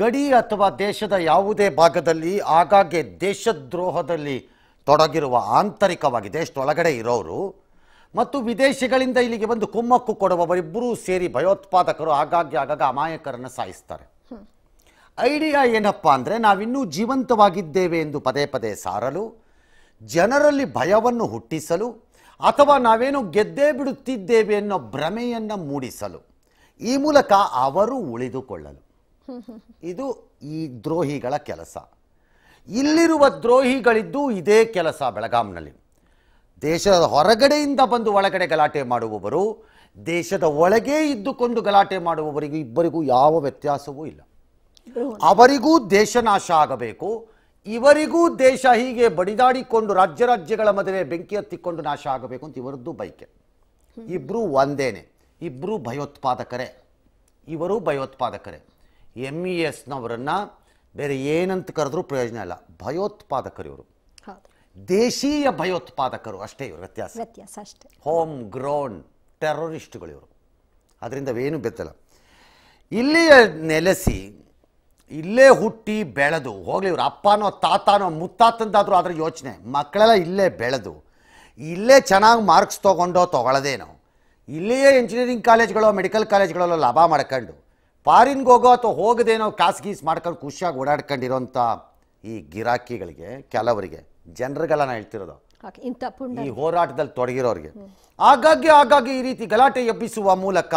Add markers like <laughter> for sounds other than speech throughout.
ಗಡಿ ಅಥವಾ ದೇಶದ ಯಾವುದೇ ಭಾಗದಲ್ಲಿ ಆಗಾಗ್ಗೆ ದೇಶದ್ರೋಹದಲ್ಲಿ ತೊಡಗಿರುವ ಆಂತರಿಕವಾಗಿ ದೇಶದೊಳಗಡೆ ಇರೋರು ಮತ್ತು ವಿದೇಶಗಳಿಂದ ಇಲ್ಲಿಗೆ ಬಂದು ಕುಮ್ಮಕ್ಕು ಕೊಡುವವರಿಬ್ಬರೂ ಸೇರಿ ಭಯೋತ್ಪಾದಕರು ಆಗಾಗ್ಗೆ ಆಗಾಗ ಅಮಾಯಕರನ್ನು ಸಾಯಿಸ್ತಾರೆ ಐಡಿಯಾ ಏನಪ್ಪ ಅಂದರೆ ನಾವಿನ್ನೂ ಜೀವಂತವಾಗಿದ್ದೇವೆ ಎಂದು ಪದೇ ಪದೇ ಸಾರಲು ಜನರಲ್ಲಿ ಭಯವನ್ನು ಹುಟ್ಟಿಸಲು ಅಥವಾ ನಾವೇನು ಗೆದ್ದೇ ಬಿಡುತ್ತಿದ್ದೇವೆ ಅನ್ನೋ ಭ್ರಮೆಯನ್ನು ಮೂಡಿಸಲು ಈ ಮೂಲಕ ಅವರು ಉಳಿದುಕೊಳ್ಳಲು ಇದು ಈ ದ್ರೋಹಿಗಳ ಕೆಲಸ ಇಲ್ಲಿರುವ ದ್ರೋಹಿಗಳಿದ್ದು ಇದೇ ಕೆಲಸ ಬೆಳಗಾಂನಲ್ಲಿ ದೇಶದ ಹೊರಗಡೆಯಿಂದ ಬಂದು ಒಳಗಡೆ ಗಲಾಟೆ ಮಾಡುವವರು ದೇಶದ ಒಳಗೆ ಇದ್ದುಕೊಂಡು ಗಲಾಟೆ ಮಾಡುವವರಿಗೂ ಇಬ್ಬರಿಗೂ ಯಾವ ವ್ಯತ್ಯಾಸವೂ ಇಲ್ಲ ಅವರಿಗೂ ದೇಶ ನಾಶ ಆಗಬೇಕು ಇವರಿಗೂ ದೇಶ ಹೀಗೆ ಬಡಿದಾಡಿಕೊಂಡು ರಾಜ್ಯ ರಾಜ್ಯಗಳ ಮದುವೆ ಬೆಂಕಿ ಹತ್ತಿಕೊಂಡು ನಾಶ ಆಗಬೇಕು ಅಂತ ಇವರದ್ದು ಬೈಕೆ ಇಬ್ಬರೂ ಒಂದೇನೆ ಇಬ್ಬರೂ ಭಯೋತ್ಪಾದಕರೇ ಇವರು ಭಯೋತ್ಪಾದಕರೇ ಎಮ್ ಇ e ಎಸ್ನವರನ್ನು ಬೇರೆ ಏನಂತ ಕರೆದ್ರೂ ಪ್ರಯೋಜನ ಇಲ್ಲ ಭಯೋತ್ಪಾದಕರು ಇವರು ದೇಶೀಯ ಭಯೋತ್ಪಾದಕರು ಅಷ್ಟೇ ಇವರು ವ್ಯತ್ಯಾಸ ವ್ಯತ್ಯಾಸ ಅಷ್ಟೇ ಹೋಮ್ ಗ್ರೌಂಡ್ ಟೆರರಿಸ್ಟ್ಗಳು ಇವರು ಅದರಿಂದ ಏನು ಬೆತ್ತಲ್ಲ ಇಲ್ಲಿಯ ನೆಲೆಸಿ ಇಲ್ಲೇ ಹುಟ್ಟಿ ಬೆಳೆದು ಹೋಗಲಿ ಇವರು ಅಪ್ಪನೋ ತಾತನೋ ಮುತ್ತಾತಂದಾದರೂ ಅದರ ಯೋಚನೆ ಮಕ್ಕಳೆಲ್ಲ ಇಲ್ಲೇ ಬೆಳೆದು ಇಲ್ಲೇ ಚೆನ್ನಾಗಿ ಮಾರ್ಕ್ಸ್ ತೊಗೊಂಡೋ ತೊಗೊಳ್ಳೋದೇನೋ ಇಲ್ಲಿಯೇ ಇಂಜಿನಿಯರಿಂಗ್ ಕಾಲೇಜ್ಗಳೋ ಮೆಡಿಕಲ್ ಕಾಲೇಜ್ಗಳಲ್ಲೋ ಲಾಭ ಮಾಡ್ಕೊಂಡು ಪಾರಿನ್ಗೋಗೋ ಅಥವಾ ಹೋಗದೇನೋ ನಾವು ಗೀಸ್ ಮಾಡ್ಕೊಂಡು ಖುಷಿಯಾಗಿ ಓಡಾಡ್ಕೊಂಡಿರೋಂಥ ಈ ಗಿರಾಕಿಗಳಿಗೆ ಕೆಲವರಿಗೆ ಜನರಿಗೆಲ್ಲ ನಾನು ಹೇಳ್ತಿರೋದು ಈ ಹೋರಾಟದಲ್ಲಿ ತೊಡಗಿರೋರಿಗೆ ಆಗಾಗ್ಗೆ ಆಗಾಗ್ಗೆ ಈ ರೀತಿ ಗಲಾಟೆ ಎಬ್ಬಿಸುವ ಮೂಲಕ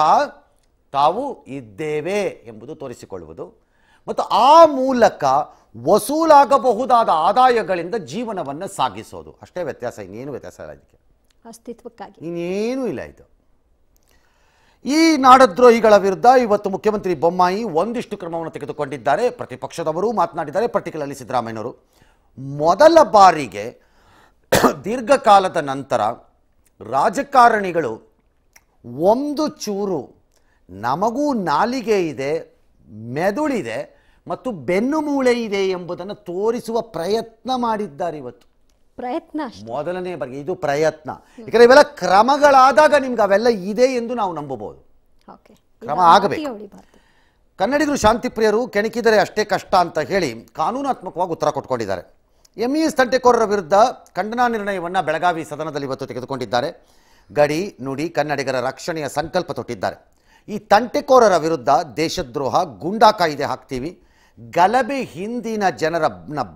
ತಾವು ಇದ್ದೇವೆ ಎಂಬುದು ತೋರಿಸಿಕೊಳ್ಳುವುದು ಮತ್ತು ಆ ಮೂಲಕ ವಸೂಲಾಗಬಹುದಾದ ಆದಾಯಗಳಿಂದ ಜೀವನವನ್ನು ಸಾಗಿಸೋದು ಅಷ್ಟೇ ವ್ಯತ್ಯಾಸ ಇನ್ನೇನು ವ್ಯತ್ಯಾಸ ಇಲ್ಲ ಇದಕ್ಕೆ ಅಸ್ತಿತ್ವಕ್ಕಾಗಿ ಇನ್ನೇನೂ ಇಲ್ಲ ಇದು ಈ ನಾಡದ್ರೋಹಿಗಳ ವಿರುದ್ಧ ಇವತ್ತು ಮುಖ್ಯಮಂತ್ರಿ ಬೊಮ್ಮಾಯಿ ಒಂದಿಷ್ಟು ಕ್ರಮವನ್ನು ತೆಗೆದುಕೊಂಡಿದ್ದಾರೆ ಪ್ರತಿಪಕ್ಷದವರು ಮಾತನಾಡಿದ್ದಾರೆ ಪರ್ಟಿಕ್ಯುಲರ್ಲಿ ಸಿದ್ದರಾಮಯ್ಯವರು ಮೊದಲ ಬಾರಿಗೆ <coughs> ದೀರ್ಘಕಾಲದ ನಂತರ ರಾಜಕಾರಣಿಗಳು ಒಂದು ಚೂರು ನಮಗೂ ನಾಲಿಗೆ ಇದೆ ಮೆದುಳಿದೆ ಮತ್ತು ಬೆನ್ನುಮೂಳೆ ಇದೆ ಎಂಬುದನ್ನು ತೋರಿಸುವ ಪ್ರಯತ್ನ ಮಾಡಿದ್ದಾರೆ ಇವತ್ತು ಪ್ರಯತ್ನ ಮೊದಲನೇ ಬಾರಿ ಇದು ಪ್ರಯತ್ನ ಯಾಕಂದ್ರೆ ಇವೆಲ್ಲ ಕ್ರಮಗಳಾದಾಗ ನಿಮ್ಗೆ ಅವೆಲ್ಲ ಇದೆ ಎಂದು ನಾವು ನಂಬಬಹುದು ಕ್ರಮ ಆಗಬೇಕು ಕನ್ನಡಿಗರು ಶಾಂತಿಪ್ರಿಯರು ಕೆಣಕಿದರೆ ಅಷ್ಟೇ ಕಷ್ಟ ಅಂತ ಹೇಳಿ ಕಾನೂನಾತ್ಮಕವಾಗಿ ಉತ್ತರ ಕೊಟ್ಕೊಂಡಿದ್ದಾರೆ ಎಂಇ ತಂಟೆಕೋರರ ವಿರುದ್ಧ ಖಂಡನಾ ನಿರ್ಣಯವನ್ನು ಬೆಳಗಾವಿ ಸದನದಲ್ಲಿ ಇವತ್ತು ತೆಗೆದುಕೊಂಡಿದ್ದಾರೆ ಗಡಿ ನುಡಿ ಕನ್ನಡಿಗರ ರಕ್ಷಣೆಯ ಸಂಕಲ್ಪ ತೊಟ್ಟಿದ್ದಾರೆ ಈ ತಂಟೆಕೋರರ ವಿರುದ್ಧ ದೇಶದ್ರೋಹ ಗೂಂಡಾ ಕಾಯ್ದೆ ಹಾಕ್ತೀವಿ ಗಲಭೆ ಹಿಂದಿನ ಜನರ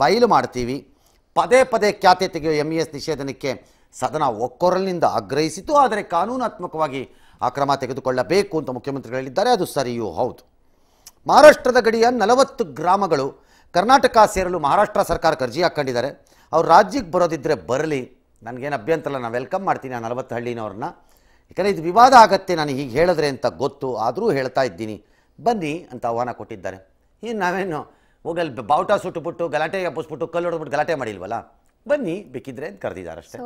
ಬಯಲು ಮಾಡ್ತೀವಿ ಪದೇ ಪದೇ ಖ್ಯಾತೆ ತೆಗೆಯುವ ಎಂ ಎಸ್ e ನಿಷೇಧನಕ್ಕೆ ಸದನ ಒಕ್ಕೊರಲಿನಿಂದ ಆಗ್ರಹಿಸಿತು ಆದರೆ ಕಾನೂನಾತ್ಮಕವಾಗಿ ಆ ಕ್ರಮ ತೆಗೆದುಕೊಳ್ಳಬೇಕು ಅಂತ ಮುಖ್ಯಮಂತ್ರಿಗಳು ಹೇಳಿದ್ದಾರೆ ಅದು ಸರಿಯೂ ಹೌದು ಮಹಾರಾಷ್ಟ್ರದ ಗಡಿಯ ನಲವತ್ತು ಗ್ರಾಮಗಳು ಕರ್ನಾಟಕ ಸೇರಲು ಮಹಾರಾಷ್ಟ್ರ ಸರ್ಕಾರ ಅರ್ಜಿ ಹಾಕ್ಕೊಂಡಿದ್ದಾರೆ ಅವ್ರು ರಾಜ್ಯಕ್ಕೆ ಬರೋದಿದ್ದರೆ ಬರಲಿ ನನಗೇನು ಅಭ್ಯಂತರಲ್ಲ ನಾನು ವೆಲ್ಕಮ್ ಮಾಡ್ತೀನಿ ಆ ನಲವತ್ತು ಹಳ್ಳಿನವ್ರನ್ನ ಯಾಕಂದರೆ ಇದು ವಿವಾದ ಆಗತ್ತೆ ನಾನು ಹೀಗೆ ಹೇಳಿದ್ರೆ ಅಂತ ಗೊತ್ತು ಆದರೂ ಹೇಳ್ತಾ ಇದ್ದೀನಿ ಬನ್ನಿ ಅಂತ ಆಹ್ವಾನ ಕೊಟ್ಟಿದ್ದಾರೆ ಇನ್ನು ನಾವೇನು ಹೋಗಲ್ಲಿ ಬಾವುಟ ಸುಟ್ಟುಬಿಟ್ಟು ಗಲಾಟೆ ಹಬ್ಬಿಸ್ಬಿಟ್ಟು ಕಲ್ಲು ಹೊಡೆದ್ಬಿಟ್ಟು ಗಲಾಟೆ ಮಾಡಿಲ್ವಲ್ಲ ಬನ್ನಿ ಬೇಕಿದ್ರೆ ಅಂತ ಕರೆದಿದ್ದಾರೆ ಅಷ್ಟೇ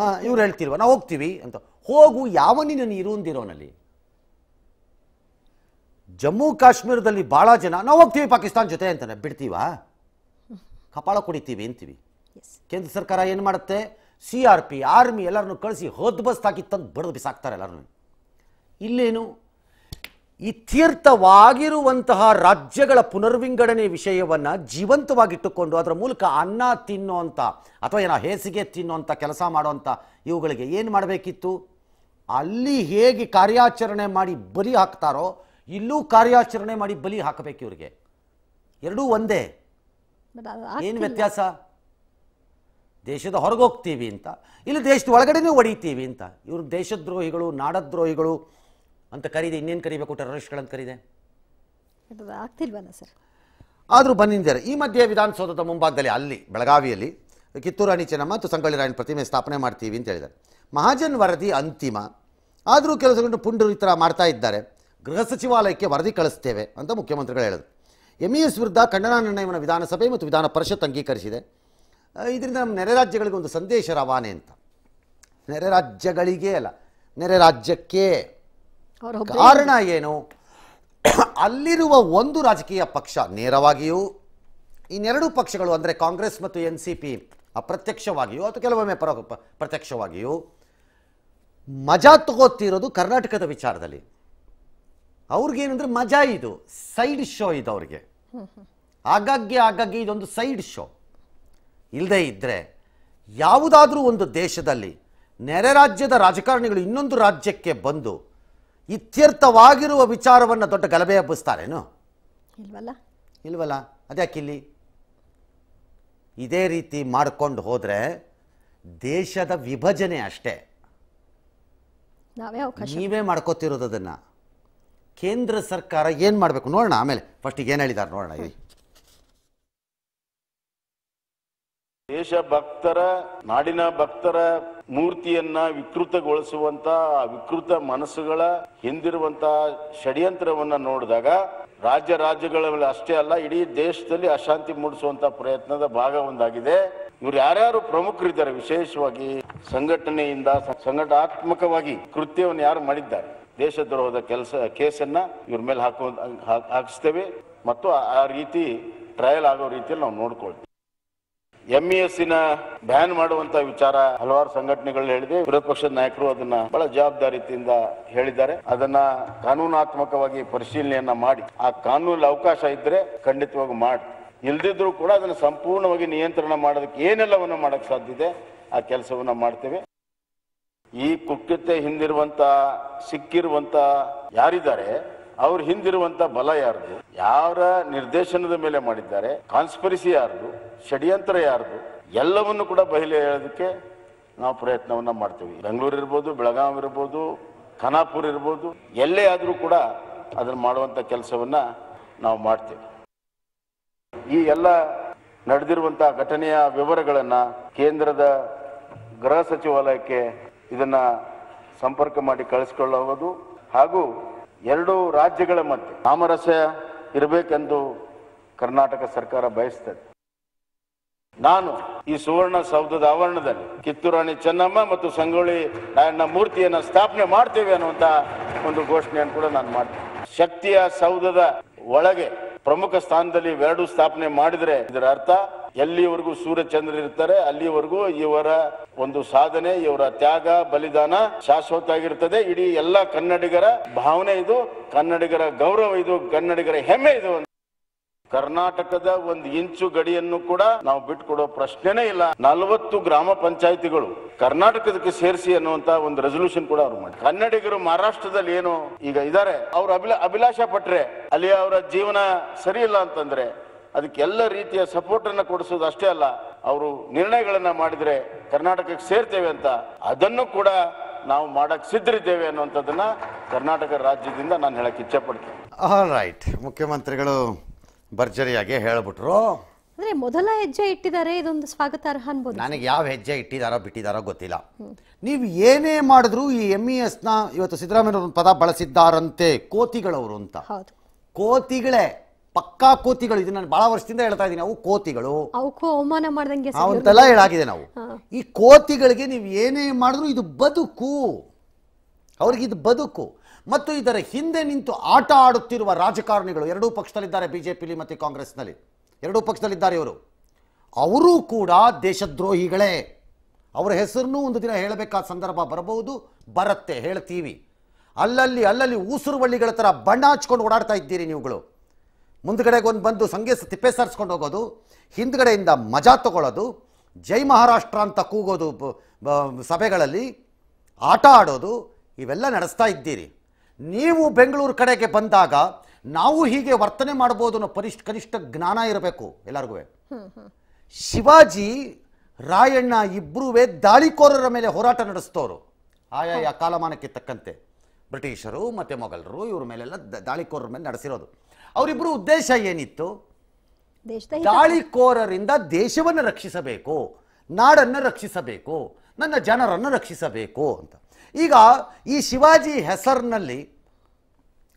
ಹಾಂ ಇವ್ರು ಹೇಳ್ತಿಲ್ವ ನಾವು ಹೋಗ್ತೀವಿ ಅಂತ ಹೋಗು ಯಾವನಿ ನಾನು ಅಂದಿರೋನಲ್ಲಿ ಜಮ್ಮು ಕಾಶ್ಮೀರದಲ್ಲಿ ಭಾಳ ಜನ ನಾವು ಹೋಗ್ತೀವಿ ಪಾಕಿಸ್ತಾನ್ ಜೊತೆ ಅಂತಾನೆ ಬಿಡ್ತೀವಾ ಕಪಾಳ ಕುಡಿತೀವಿ ಅಂತೀವಿ ಕೇಂದ್ರ ಸರ್ಕಾರ ಏನು ಮಾಡುತ್ತೆ ಸಿ ಆರ್ ಪಿ ಆರ್ಮಿ ಎಲ್ಲರನ್ನು ಕಳಿಸಿ ಹೊದ್ದು ಬಸ್ತಾಕಿ ಬಿಸಾಕ್ತಾರೆ ಎಲ್ಲರನ್ನು ಇಲ್ಲೇನು ಇತ್ಯರ್ಥವಾಗಿರುವಂತಹ ರಾಜ್ಯಗಳ ಪುನರ್ವಿಂಗಡಣೆ ವಿಷಯವನ್ನು ಜೀವಂತವಾಗಿಟ್ಟುಕೊಂಡು ಅದರ ಮೂಲಕ ಅನ್ನ ತಿನ್ನೋಂಥ ಅಥವಾ ಏನೋ ಹೇಸಿಗೆ ತಿನ್ನೋಂಥ ಕೆಲಸ ಮಾಡೋಂಥ ಇವುಗಳಿಗೆ ಏನು ಮಾಡಬೇಕಿತ್ತು ಅಲ್ಲಿ ಹೇಗೆ ಕಾರ್ಯಾಚರಣೆ ಮಾಡಿ ಬಲಿ ಹಾಕ್ತಾರೋ ಇಲ್ಲೂ ಕಾರ್ಯಾಚರಣೆ ಮಾಡಿ ಬಲಿ ಹಾಕಬೇಕು ಇವರಿಗೆ ಎರಡೂ ಒಂದೇ ಏನು ವ್ಯತ್ಯಾಸ ದೇಶದ ಹೊರಗೋಗ್ತೀವಿ ಅಂತ ಇಲ್ಲಿ ದೇಶದ ಒಳಗಡೆನೂ ಹೊಡಿತೀವಿ ಅಂತ ಇವರು ದೇಶದ್ರೋಹಿಗಳು ನಾಡದ್ರೋಹಿಗಳು ಅಂತ ಕರೀದೆ ಇನ್ನೇನು ಕರಿಬೇಕು ಟೆರರಿಸ್ಟ್ಗಳಂತ ಕರೀದೆ ಆಗ್ತಿಲ್ವಲ್ಲ ಸರ್ ಆದರೂ ಬಂದಿದ್ದಾರೆ ಈ ಮಧ್ಯೆ ವಿಧಾನಸೌಧದ ಮುಂಭಾಗದಲ್ಲಿ ಅಲ್ಲಿ ಬೆಳಗಾವಿಯಲ್ಲಿ ಕಿತ್ತೂರು ರಾಣಿ ಚೆನ್ನಮ್ಮ ಮತ್ತು ಸಂಗೊಳ್ಳಿ ರಾಣಿ ಪ್ರತಿಮೆ ಸ್ಥಾಪನೆ ಮಾಡ್ತೀವಿ ಅಂತ ಹೇಳಿದ್ದಾರೆ ಮಹಾಜನ್ ವರದಿ ಅಂತಿಮ ಆದರೂ ಕೆಲಸಗಳನ್ನು ಪುಂಡು ಈ ಥರ ಮಾಡ್ತಾ ಇದ್ದಾರೆ ಗೃಹ ಸಚಿವಾಲಯಕ್ಕೆ ವರದಿ ಕಳಿಸ್ತೇವೆ ಅಂತ ಮುಖ್ಯಮಂತ್ರಿಗಳು ಹೇಳಿದರು ಎಮ್ ಇ e ಎಸ್ ವಿರುದ್ಧ ಖಂಡನಾ ನಿರ್ಣಯವನ್ನು ವಿಧಾನಸಭೆ ಮತ್ತು ವಿಧಾನ ಪರಿಷತ್ ಅಂಗೀಕರಿಸಿದೆ ಇದರಿಂದ ನಮ್ಮ ನೆರೆ ರಾಜ್ಯಗಳಿಗೆ ಒಂದು ಸಂದೇಶ ರವಾನೆ ಅಂತ ನೆರೆ ರಾಜ್ಯಗಳಿಗೆ ಅಲ್ಲ ನೆರೆ ರಾಜ್ಯಕ್ಕೆ ಕಾರಣ ಏನು ಅಲ್ಲಿರುವ ಒಂದು ರಾಜಕೀಯ ಪಕ್ಷ ನೇರವಾಗಿಯೂ ಇನ್ನೆರಡು ಪಕ್ಷಗಳು ಅಂದರೆ ಕಾಂಗ್ರೆಸ್ ಮತ್ತು ಎನ್ ಸಿ ಪಿ ಅಪ್ರತ್ಯಕ್ಷವಾಗಿಯೂ ಅಥವಾ ಕೆಲವೊಮ್ಮೆ ಪರ ಪ್ರತ್ಯಕ್ಷವಾಗಿಯೂ ಮಜಾ ತಗೋತಿರೋದು ಕರ್ನಾಟಕದ ವಿಚಾರದಲ್ಲಿ ಏನಂದ್ರೆ ಮಜಾ ಇದು ಸೈಡ್ ಶೋ ಇದು ಅವ್ರಿಗೆ ಆಗಾಗ್ಗೆ ಆಗಾಗ್ಗೆ ಇದೊಂದು ಸೈಡ್ ಶೋ ಇಲ್ಲದೇ ಇದ್ದರೆ ಯಾವುದಾದ್ರೂ ಒಂದು ದೇಶದಲ್ಲಿ ನೆರೆ ರಾಜ್ಯದ ರಾಜಕಾರಣಿಗಳು ಇನ್ನೊಂದು ರಾಜ್ಯಕ್ಕೆ ಬಂದು ಇತ್ಯರ್ಥವಾಗಿರುವ ವಿಚಾರವನ್ನು ದೊಡ್ಡ ಗಲಭೆ ಹಬ್ಬಿಸ್ತಾರೇನು ಇಲ್ವಲ್ಲ ಇಲ್ವಲ್ಲ ಇಲ್ಲಿ ಇದೇ ರೀತಿ ಮಾಡ್ಕೊಂಡು ಹೋದರೆ ದೇಶದ ವಿಭಜನೆ ಅಷ್ಟೇ ನೀವೇ ಮಾಡ್ಕೋತಿರೋದು ಅದನ್ನು ಕೇಂದ್ರ ಸರ್ಕಾರ ಏನು ಮಾಡಬೇಕು ನೋಡೋಣ ಆಮೇಲೆ ಫಸ್ಟಿಗೆ ಏನು ಹೇಳಿದ್ದಾರೆ ನೋಡೋಣ ಇಲ್ಲಿ ಭಕ್ತರ ನಾಡಿನ ಭಕ್ತರ ಮೂರ್ತಿಯನ್ನ ವಿಕೃತಗೊಳಿಸುವಂತ ವಿಕೃತ ಮನಸ್ಸುಗಳ ಹಿಂದಿರುವಂತಹ ಷಡ್ಯಂತ್ರವನ್ನ ನೋಡಿದಾಗ ರಾಜ್ಯ ರಾಜ್ಯಗಳ ಅಷ್ಟೇ ಅಲ್ಲ ಇಡೀ ದೇಶದಲ್ಲಿ ಅಶಾಂತಿ ಮೂಡಿಸುವಂತ ಪ್ರಯತ್ನದ ಭಾಗ ಒಂದಾಗಿದೆ ಇವ್ರು ಯಾರ್ಯಾರು ಪ್ರಮುಖರಿದ್ದಾರೆ ವಿಶೇಷವಾಗಿ ಸಂಘಟನೆಯಿಂದ ಸಂಘಟನಾತ್ಮಕವಾಗಿ ಕೃತ್ಯವನ್ನು ಯಾರು ಮಾಡಿದ್ದಾರೆ ದೇಶದ್ರೋಹದ ಕೆಲಸ ಕೇಸನ್ನ ಇವ್ರ ಮೇಲೆ ಹಾಕುವ ಹಾಕಿಸ್ತೇವೆ ಮತ್ತು ಆ ರೀತಿ ಟ್ರಯಲ್ ಆಗೋ ರೀತಿಯಲ್ಲಿ ನಾವು ನೋಡ್ಕೊಳ್ತೀವಿ ಎಂಇಎಸ್ಸಿನ e ಬ್ಯಾನ್ ಮಾಡುವಂತಹ ವಿಚಾರ ಹಲವಾರು ಸಂಘಟನೆಗಳು ಹೇಳಿದೆ ವಿರೋಧ ಪಕ್ಷದ ನಾಯಕರು ಅದನ್ನ ಬಹಳ ಜವಾಬ್ದಾರಿಯಿಂದ ಹೇಳಿದ್ದಾರೆ ಅದನ್ನ ಕಾನೂನಾತ್ಮಕವಾಗಿ ಪರಿಶೀಲನೆಯನ್ನ ಮಾಡಿ ಆ ಕಾನೂನಲ್ಲಿ ಅವಕಾಶ ಇದ್ರೆ ಖಂಡಿತವಾಗಿ ಮಾಡಿ ಇಲ್ದಿದ್ರು ಕೂಡ ಅದನ್ನು ಸಂಪೂರ್ಣವಾಗಿ ನಿಯಂತ್ರಣ ಮಾಡೋದಕ್ಕೆ ಏನೆಲ್ಲವನ್ನು ಮಾಡಕ್ ಸಾಧ್ಯ ಇದೆ ಆ ಕೆಲಸವನ್ನ ಮಾಡ್ತೇವೆ ಈ ಕುಕ್ಕತೆ ಹಿಂದಿರುವಂತ ಸಿಕ್ಕಿರುವಂತ ಯಾರಿದ್ದಾರೆ ಅವ್ರ ಹಿಂದಿರುವಂತ ಬಲ ಯಾರ್ದು ಯಾರ ನಿರ್ದೇಶನದ ಮೇಲೆ ಮಾಡಿದ್ದಾರೆ ಕಾನ್ಸ್ಪರಿಸಿ ಯಾರ್ದು ಷಡ್ಯಂತ್ರ ಯಾರ್ದು ಎಲ್ಲವನ್ನು ಕೂಡ ಬಹಿಲೆ ಹೇಳೋದಕ್ಕೆ ನಾವು ಪ್ರಯತ್ನವನ್ನ ಮಾಡ್ತೀವಿ ಬೆಂಗಳೂರು ಇರ್ಬೋದು ಬೆಳಗಾವಿ ಇರ್ಬೋದು ಖಾನಾಪುರ್ ಇರ್ಬೋದು ಎಲ್ಲೇ ಆದರೂ ಕೂಡ ಅದನ್ನು ಮಾಡುವಂಥ ಕೆಲಸವನ್ನು ನಾವು ಮಾಡ್ತೇವೆ ಈ ಎಲ್ಲ ನಡೆದಿರುವಂಥ ಘಟನೆಯ ವಿವರಗಳನ್ನು ಕೇಂದ್ರದ ಗೃಹ ಸಚಿವಾಲಯಕ್ಕೆ ಇದನ್ನು ಸಂಪರ್ಕ ಮಾಡಿ ಕಳಿಸ್ಕೊಳ್ಳಬಹುದು ಹಾಗೂ ಎರಡು ರಾಜ್ಯಗಳ ಮಧ್ಯೆ ಸಾಮರಸ್ಯ ಇರಬೇಕೆಂದು ಕರ್ನಾಟಕ ಸರ್ಕಾರ ಬಯಸ್ತದೆ ನಾನು ಈ ಸುವರ್ಣ ಸೌಧದ ಆವರಣದಲ್ಲಿ ಕಿತ್ತೂರಾಣಿ ಚೆನ್ನಮ್ಮ ಮತ್ತು ಸಂಗೊಳ್ಳಿ ನಾಯಣ್ಣ ಮೂರ್ತಿಯನ್ನು ಸ್ಥಾಪನೆ ಮಾಡ್ತೇವೆ ಅನ್ನುವಂತ ಒಂದು ಘೋಷಣೆಯನ್ನು ಕೂಡ ನಾನು ಮಾಡ್ತೇನೆ ಶಕ್ತಿಯ ಸೌಧದ ಒಳಗೆ ಪ್ರಮುಖ ಸ್ಥಾನದಲ್ಲಿ ಎರಡು ಸ್ಥಾಪನೆ ಮಾಡಿದರೆ ಇದರ ಅರ್ಥ ಎಲ್ಲಿವರೆಗೂ ಸೂರ್ಯಚಂದ್ರ ಇರ್ತಾರೆ ಅಲ್ಲಿವರೆಗೂ ಇವರ ಒಂದು ಸಾಧನೆ ಇವರ ತ್ಯಾಗ ಬಲಿದಾನ ಶಾಶ್ವತ ಆಗಿರ್ತದೆ ಇಡೀ ಎಲ್ಲ ಕನ್ನಡಿಗರ ಭಾವನೆ ಇದು ಕನ್ನಡಿಗರ ಗೌರವ ಇದು ಕನ್ನಡಿಗರ ಹೆಮ್ಮೆ ಇದು ಕರ್ನಾಟಕದ ಒಂದು ಇಂಚು ಗಡಿಯನ್ನು ಕೂಡ ನಾವು ಬಿಟ್ಕೊಡೋ ಪ್ರಶ್ನೆನೇ ಇಲ್ಲ ನಲವತ್ತು ಗ್ರಾಮ ಪಂಚಾಯತಿಗಳು ಕರ್ನಾಟಕದಕ್ಕೆ ಸೇರಿಸಿ ಅನ್ನುವಂತ ಒಂದು ರೆಸೊಲ್ಯೂಷನ್ ಕೂಡ ಅವರು ಮಾಡಿ ಕನ್ನಡಿಗರು ಮಹಾರಾಷ್ಟ್ರದಲ್ಲಿ ಏನು ಈಗ ಇದ್ದಾರೆ ಅವ್ರ ಅಭಿಲಾ ಅಭಿಲಾಷ ಪಟ್ರೆ ಅಲ್ಲಿ ಅವರ ಜೀವನ ಸರಿ ಇಲ್ಲ ಅಂತಂದ್ರೆ ಅದಕ್ಕೆಲ್ಲ ಎಲ್ಲ ರೀತಿಯ ಸಪೋರ್ಟನ್ನು ಕೊಡಿಸೋದು ಅಷ್ಟೇ ಅಲ್ಲ ಅವರು ನಿರ್ಣಯಗಳನ್ನು ಮಾಡಿದರೆ ಕರ್ನಾಟಕಕ್ಕೆ ಸೇರ್ತೇವೆ ಅಂತ ಅದನ್ನು ಕೂಡ ನಾವು ಮಾಡಕ್ಕೆ ಸಿದ್ಧರಿದ್ದೇವೆ ಅನ್ನುವಂಥದ್ದನ್ನು ಕರ್ನಾಟಕ ರಾಜ್ಯದಿಂದ ನಾನು ಹೇಳಕ್ಕೆ ಇಚ್ಛೆಪಡ್ತೀನಿ ಆಲ್ ರೈಟ್ ಮುಖ್ಯಮಂತ್ರಿಗಳು ಭರ್ಜರಿಯಾಗಿ ಹೇಳ್ಬಿಟ್ರು ಅಂದರೆ ಮೊದಲ ಹೆಜ್ಜೆ ಇಟ್ಟಿದ್ದಾರೆ ಇದೊಂದು ಸ್ವಾಗತಾರ್ಹ ಅನ್ಬೋದು ನನಗೆ ಯಾವ ಹೆಜ್ಜೆ ಇಟ್ಟಿದಾರೋ ಬಿಟ್ಟಿದಾರೋ ಗೊತ್ತಿಲ್ಲ ನೀವು ಏನೇ ಮಾಡಿದ್ರು ಈ ಎಮ್ ಇ ಎಸ್ನ ಇವತ್ತು ಸಿದ್ದರಾಮಯ್ಯ ಪದ ಬಳಸಿದ್ದಾರಂತೆ ಕೋತಿಗಳವರು ಅಂತ ಕೋತಿಗಳೇ ಪಕ್ಕಾ ಕೋತಿಗಳು ಇದು ನಾನು ಬಹಳ ವರ್ಷದಿಂದ ಹೇಳ್ತಾ ಇದ್ದೀನಿ ಅವು ಕೋತಿಗಳು ಅವಕ್ಕೂ ಅವಮಾನ ಮಾಡಿದಂಗೆ ಅವಂತೆಲ್ಲ ಹೇಳಾಗಿದೆ ನಾವು ಈ ಕೋತಿಗಳಿಗೆ ನೀವು ಏನೇ ಮಾಡಿದ್ರು ಇದು ಬದುಕು ಅವ್ರಿಗೆ ಇದು ಬದುಕು ಮತ್ತು ಇದರ ಹಿಂದೆ ನಿಂತು ಆಟ ಆಡುತ್ತಿರುವ ರಾಜಕಾರಣಿಗಳು ಎರಡೂ ಪಕ್ಷದಲ್ಲಿದ್ದಾರೆ ಬಿ ಜೆ ಪಿಲಿ ಮತ್ತು ಕಾಂಗ್ರೆಸ್ನಲ್ಲಿ ಎರಡೂ ಪಕ್ಷದಲ್ಲಿದ್ದಾರೆ ಇವರು ಅವರೂ ಕೂಡ ದೇಶದ್ರೋಹಿಗಳೇ ಅವರ ಹೆಸರನ್ನು ಒಂದು ದಿನ ಹೇಳಬೇಕಾದ ಸಂದರ್ಭ ಬರಬಹುದು ಬರುತ್ತೆ ಹೇಳ್ತೀವಿ ಅಲ್ಲಲ್ಲಿ ಅಲ್ಲಲ್ಲಿ ಊಸುರುವಳ್ಳಿಗಳ ಥರ ಬಣ್ಣ ಹಚ್ಕೊಂಡು ಓಡಾಡ್ತಾ ಇದ್ದೀರಿ ನೀವುಗಳು ಮುಂದ್ಗಡೆಗೆ ಒಂದು ಬಂದು ಸಂಗೀತ ತಿಪ್ಪೆ ಸಾರಿಸ್ಕೊಂಡು ಹೋಗೋದು ಹಿಂದ್ಗಡೆಯಿಂದ ಮಜಾ ತಗೊಳ್ಳೋದು ಜೈ ಮಹಾರಾಷ್ಟ್ರ ಅಂತ ಕೂಗೋದು ಸಭೆಗಳಲ್ಲಿ ಆಟ ಆಡೋದು ಇವೆಲ್ಲ ನಡೆಸ್ತಾ ಇದ್ದೀರಿ ನೀವು ಬೆಂಗಳೂರು ಕಡೆಗೆ ಬಂದಾಗ ನಾವು ಹೀಗೆ ವರ್ತನೆ ಮಾಡ್ಬೋದು ಅನ್ನೋ ಪರಿಷ್ ಕನಿಷ್ಠ ಜ್ಞಾನ ಇರಬೇಕು ಎಲ್ಲರಿಗೂ ಶಿವಾಜಿ ರಾಯಣ್ಣ ಇಬ್ಬರೂ ದಾಳಿಕೋರರ ಮೇಲೆ ಹೋರಾಟ ನಡೆಸ್ತೋರು ಆಯಾಯ ಕಾಲಮಾನಕ್ಕೆ ತಕ್ಕಂತೆ ಬ್ರಿಟಿಷರು ಮತ್ತು ಮೊಘಲರು ಇವ್ರ ಮೇಲೆಲ್ಲ ದಾಳಿಕೋರರ ಮೇಲೆ ನಡೆಸಿರೋದು ಅವರಿಬ್ಬರು ಉದ್ದೇಶ ಏನಿತ್ತು ದಾಳಿಕೋರರಿಂದ ದೇಶವನ್ನು ರಕ್ಷಿಸಬೇಕು ನಾಡನ್ನು ರಕ್ಷಿಸಬೇಕು ನನ್ನ ಜನರನ್ನು ರಕ್ಷಿಸಬೇಕು ಅಂತ ಈಗ ಈ ಶಿವಾಜಿ ಹೆಸರಿನಲ್ಲಿ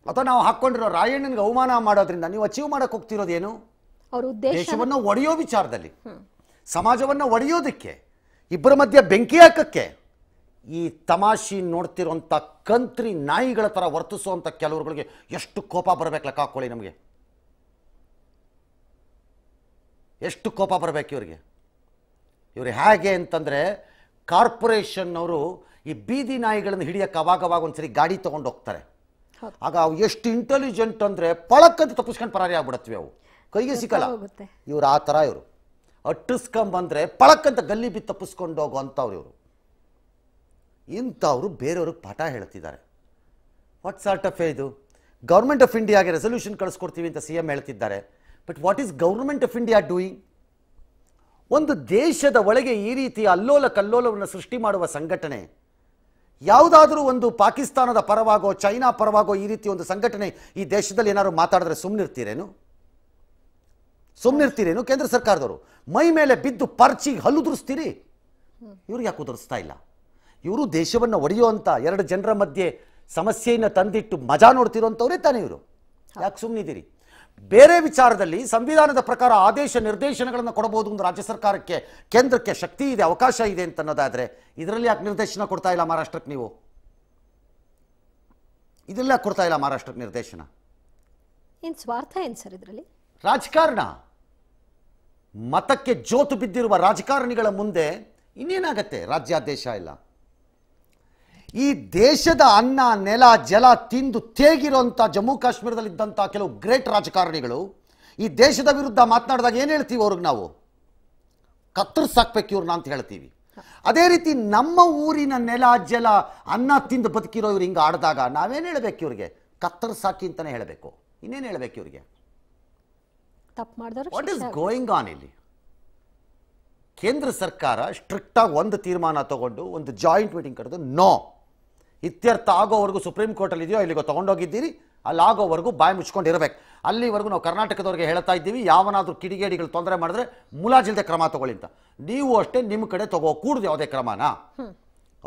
ಅಥವಾ ನಾವು ಹಾಕ್ಕೊಂಡಿರೋ ರಾಯಣ್ಣನಿಗೆ ಅವಮಾನ ಮಾಡೋದ್ರಿಂದ ನೀವು ಅಚೀವ್ ಮಾಡಕ್ಕೆ ಹೋಗ್ತಿರೋದೇನು ದೇಶವನ್ನು ಒಡೆಯೋ ವಿಚಾರದಲ್ಲಿ ಸಮಾಜವನ್ನು ಒಡೆಯೋದಕ್ಕೆ ಇಬ್ಬರ ಮಧ್ಯೆ ಬೆಂಕಿ ಹಾಕಕ್ಕೆ ಈ ತಮಾಷೆ ನೋಡ್ತಿರೋಂಥ ಕಂತ್ರಿ ನಾಯಿಗಳ ಥರ ವರ್ತಿಸುವಂಥ ಕೆಲವರುಗಳಿಗೆ ಎಷ್ಟು ಕೋಪ ಬರಬೇಕು ಲೆಕ್ಕ ಹಾಕ್ಕೊಳ್ಳಿ ನಮಗೆ ಎಷ್ಟು ಕೋಪ ಬರಬೇಕು ಇವರಿಗೆ ಇವರು ಹೇಗೆ ಅಂತಂದರೆ ಕಾರ್ಪೊರೇಷನ್ನವರು ಈ ಬೀದಿ ನಾಯಿಗಳನ್ನು ಹಿಡಿಯೋಕೆ ಅವಾಗವಾಗ ಒಂದು ಸರಿ ಗಾಡಿ ತೊಗೊಂಡು ಹೋಗ್ತಾರೆ ಆಗ ಅವು ಎಷ್ಟು ಇಂಟೆಲಿಜೆಂಟ್ ಅಂದರೆ ಪಳಕ್ಕಂತ ತಪ್ಪಿಸ್ಕೊಂಡು ಪರಾರಿ ಆಗ್ಬಿಡತ್ವಿ ಅವು ಕೈಗೆ ಸಿಕ್ಕಲ್ಲ ಇವ್ರು ಆ ಥರ ಇವರು ಅಟ್ಟಿಸ್ಕೊಂಬಂದರೆ ಪಳಕಂತ ಗಲ್ಲಿ ಬಿ ತಪ್ಪಿಸ್ಕೊಂಡು ಹೋಗುವಂಥವ್ರು ಇವರು ಇಂಥವರು ಬೇರೆಯವ್ರಿಗೆ ಪಾಠ ಹೇಳ್ತಿದ್ದಾರೆ ವಾಟ್ಸ್ ಸಾರ್ಟ್ ಆಫ್ ಇದು ಗೌರ್ಮೆಂಟ್ ಆಫ್ ಇಂಡಿಯಾಗೆ ರೆಸೊಲ್ಯೂಷನ್ ಕಳಿಸ್ಕೊಡ್ತೀವಿ ಅಂತ ಸಿ ಎಂ ಹೇಳ್ತಿದ್ದಾರೆ but what is government of India doing ಒಂದು ದೇಶದ ಒಳಗೆ ಈ ರೀತಿ ಅಲ್ಲೋಲ ಕಲ್ಲೋಲವನ್ನು ಸೃಷ್ಟಿ ಮಾಡುವ ಸಂಘಟನೆ ಯಾವುದಾದ್ರೂ ಒಂದು ಪಾಕಿಸ್ತಾನದ ಪರವಾಗೋ ಚೈನಾ ಪರವಾಗೋ ಈ ರೀತಿ ಒಂದು ಸಂಘಟನೆ ಈ ದೇಶದಲ್ಲಿ ಏನಾದ್ರು ಮಾತಾಡಿದ್ರೆ ಸುಮ್ಮನಿರ್ತೀರೇನು ಸುಮ್ಮನಿರ್ತೀರೇನು ಕೇಂದ್ರ ಸರ್ಕಾರದವರು ಮೈ ಮೇಲೆ ಬಿದ್ದು ಪರ್ಚಿ ಹಲ್ಲುದುರಿಸ್ತೀರಿ ಇವ್ರಿಗೆ ಯಾಕೆ ಉದುರಿಸ್ತಾ ಇಲ್ಲ ಇವರು ದೇಶವನ್ನು ಒಡೆಯುವಂಥ ಎರಡು ಜನರ ಮಧ್ಯೆ ಸಮಸ್ಯೆಯನ್ನು ತಂದಿಟ್ಟು ಮಜಾ ನೋಡ್ತಿರೋಂಥವರೇ ತಾನೇ ಇವರು ಯಾಕೆ ಸುಮ್ಮನಿದ್ದೀರಿ ಬೇರೆ ವಿಚಾರದಲ್ಲಿ ಸಂವಿಧಾನದ ಪ್ರಕಾರ ಆದೇಶ ನಿರ್ದೇಶನಗಳನ್ನು ಕೊಡಬಹುದು ಒಂದು ರಾಜ್ಯ ಸರ್ಕಾರಕ್ಕೆ ಕೇಂದ್ರಕ್ಕೆ ಶಕ್ತಿ ಇದೆ ಅವಕಾಶ ಇದೆ ಅಂತ ಅನ್ನೋದಾದರೆ ಇದರಲ್ಲಿ ಯಾಕೆ ನಿರ್ದೇಶನ ಕೊಡ್ತಾ ಇಲ್ಲ ಮಹಾರಾಷ್ಟ್ರಕ್ಕೆ ನೀವು ಇದರಲ್ಲಿ ಯಾಕೆ ಕೊಡ್ತಾ ಇಲ್ಲ ಮಹಾರಾಷ್ಟ್ರಕ್ಕೆ ನಿರ್ದೇಶನ ಏನು ಸ್ವಾರ್ಥ ಏನು ಸರ್ ಇದರಲ್ಲಿ ರಾಜಕಾರಣ ಮತಕ್ಕೆ ಜೋತು ಬಿದ್ದಿರುವ ರಾಜಕಾರಣಿಗಳ ಮುಂದೆ ಇನ್ನೇನಾಗತ್ತೆ ರಾಜ್ಯಾದೇಶ ಇಲ್ಲ ಈ ದೇಶದ ಅನ್ನ ನೆಲ ಜಲ ತಿಂದು ತೇಗಿರುವಂಥ ಜಮ್ಮು ಕಾಶ್ಮೀರದಲ್ಲಿ ಇದ್ದಂಥ ಕೆಲವು ಗ್ರೇಟ್ ರಾಜಕಾರಣಿಗಳು ಈ ದೇಶದ ವಿರುದ್ಧ ಮಾತನಾಡಿದಾಗ ಏನು ಹೇಳ್ತೀವಿ ಅವ್ರಿಗೆ ನಾವು ಸಾಕ್ಬೇಕು ಇವ್ರನ್ನ ಅಂತ ಹೇಳ್ತೀವಿ ಅದೇ ರೀತಿ ನಮ್ಮ ಊರಿನ ನೆಲ ಜಲ ಅನ್ನ ತಿಂದು ಬದುಕಿರೋ ಇವ್ರು ಹಿಂಗೆ ಆಡಿದಾಗ ನಾವೇನು ಹೇಳಬೇಕು ಇವ್ರಿಗೆ ಸಾಕಿ ಅಂತಲೇ ಹೇಳಬೇಕು ಇನ್ನೇನು ಹೇಳಬೇಕು ಇವ್ರಿಗೆ ವಾಟ್ ಇಸ್ ಗೋಯಿಂಗ್ ಆನ್ ಇಲ್ಲಿ ಕೇಂದ್ರ ಸರ್ಕಾರ ಸ್ಟ್ರಿಕ್ಟಾಗಿ ಒಂದು ತೀರ್ಮಾನ ತಗೊಂಡು ಒಂದು ಜಾಯಿಂಟ್ ಮೀಟಿಂಗ್ ಕರೆದು ನೋ ಇತ್ಯರ್ಥ ಆಗೋವರೆಗೂ ಸುಪ್ರೀಂ ಕೋರ್ಟಲ್ಲಿ ಇದೆಯೋ ಇಲ್ಲಿಗೆ ತೊಗೊಂಡೋಗಿದ್ದೀರಿ ಅಲ್ಲಿ ಆಗೋವರೆಗೂ ಬಾಯಿ ಇರಬೇಕು ಅಲ್ಲಿವರೆಗೂ ನಾವು ಕರ್ನಾಟಕದವರಿಗೆ ಹೇಳ್ತಾ ಇದ್ದೀವಿ ಯಾವನಾದರೂ ಕಿಡಿಗೇಡಿಗಳು ತೊಂದರೆ ಮಾಡಿದ್ರೆ ಮುಲಾಜಿಲ್ದೆ ಕ್ರಮ ತಗೊಳ್ಳಿ ಅಂತ ನೀವು ಅಷ್ಟೇ ನಿಮ್ಮ ಕಡೆ ತಗೋ ಕೂಡ್ದು ಯಾವುದೇ ಕ್ರಮನ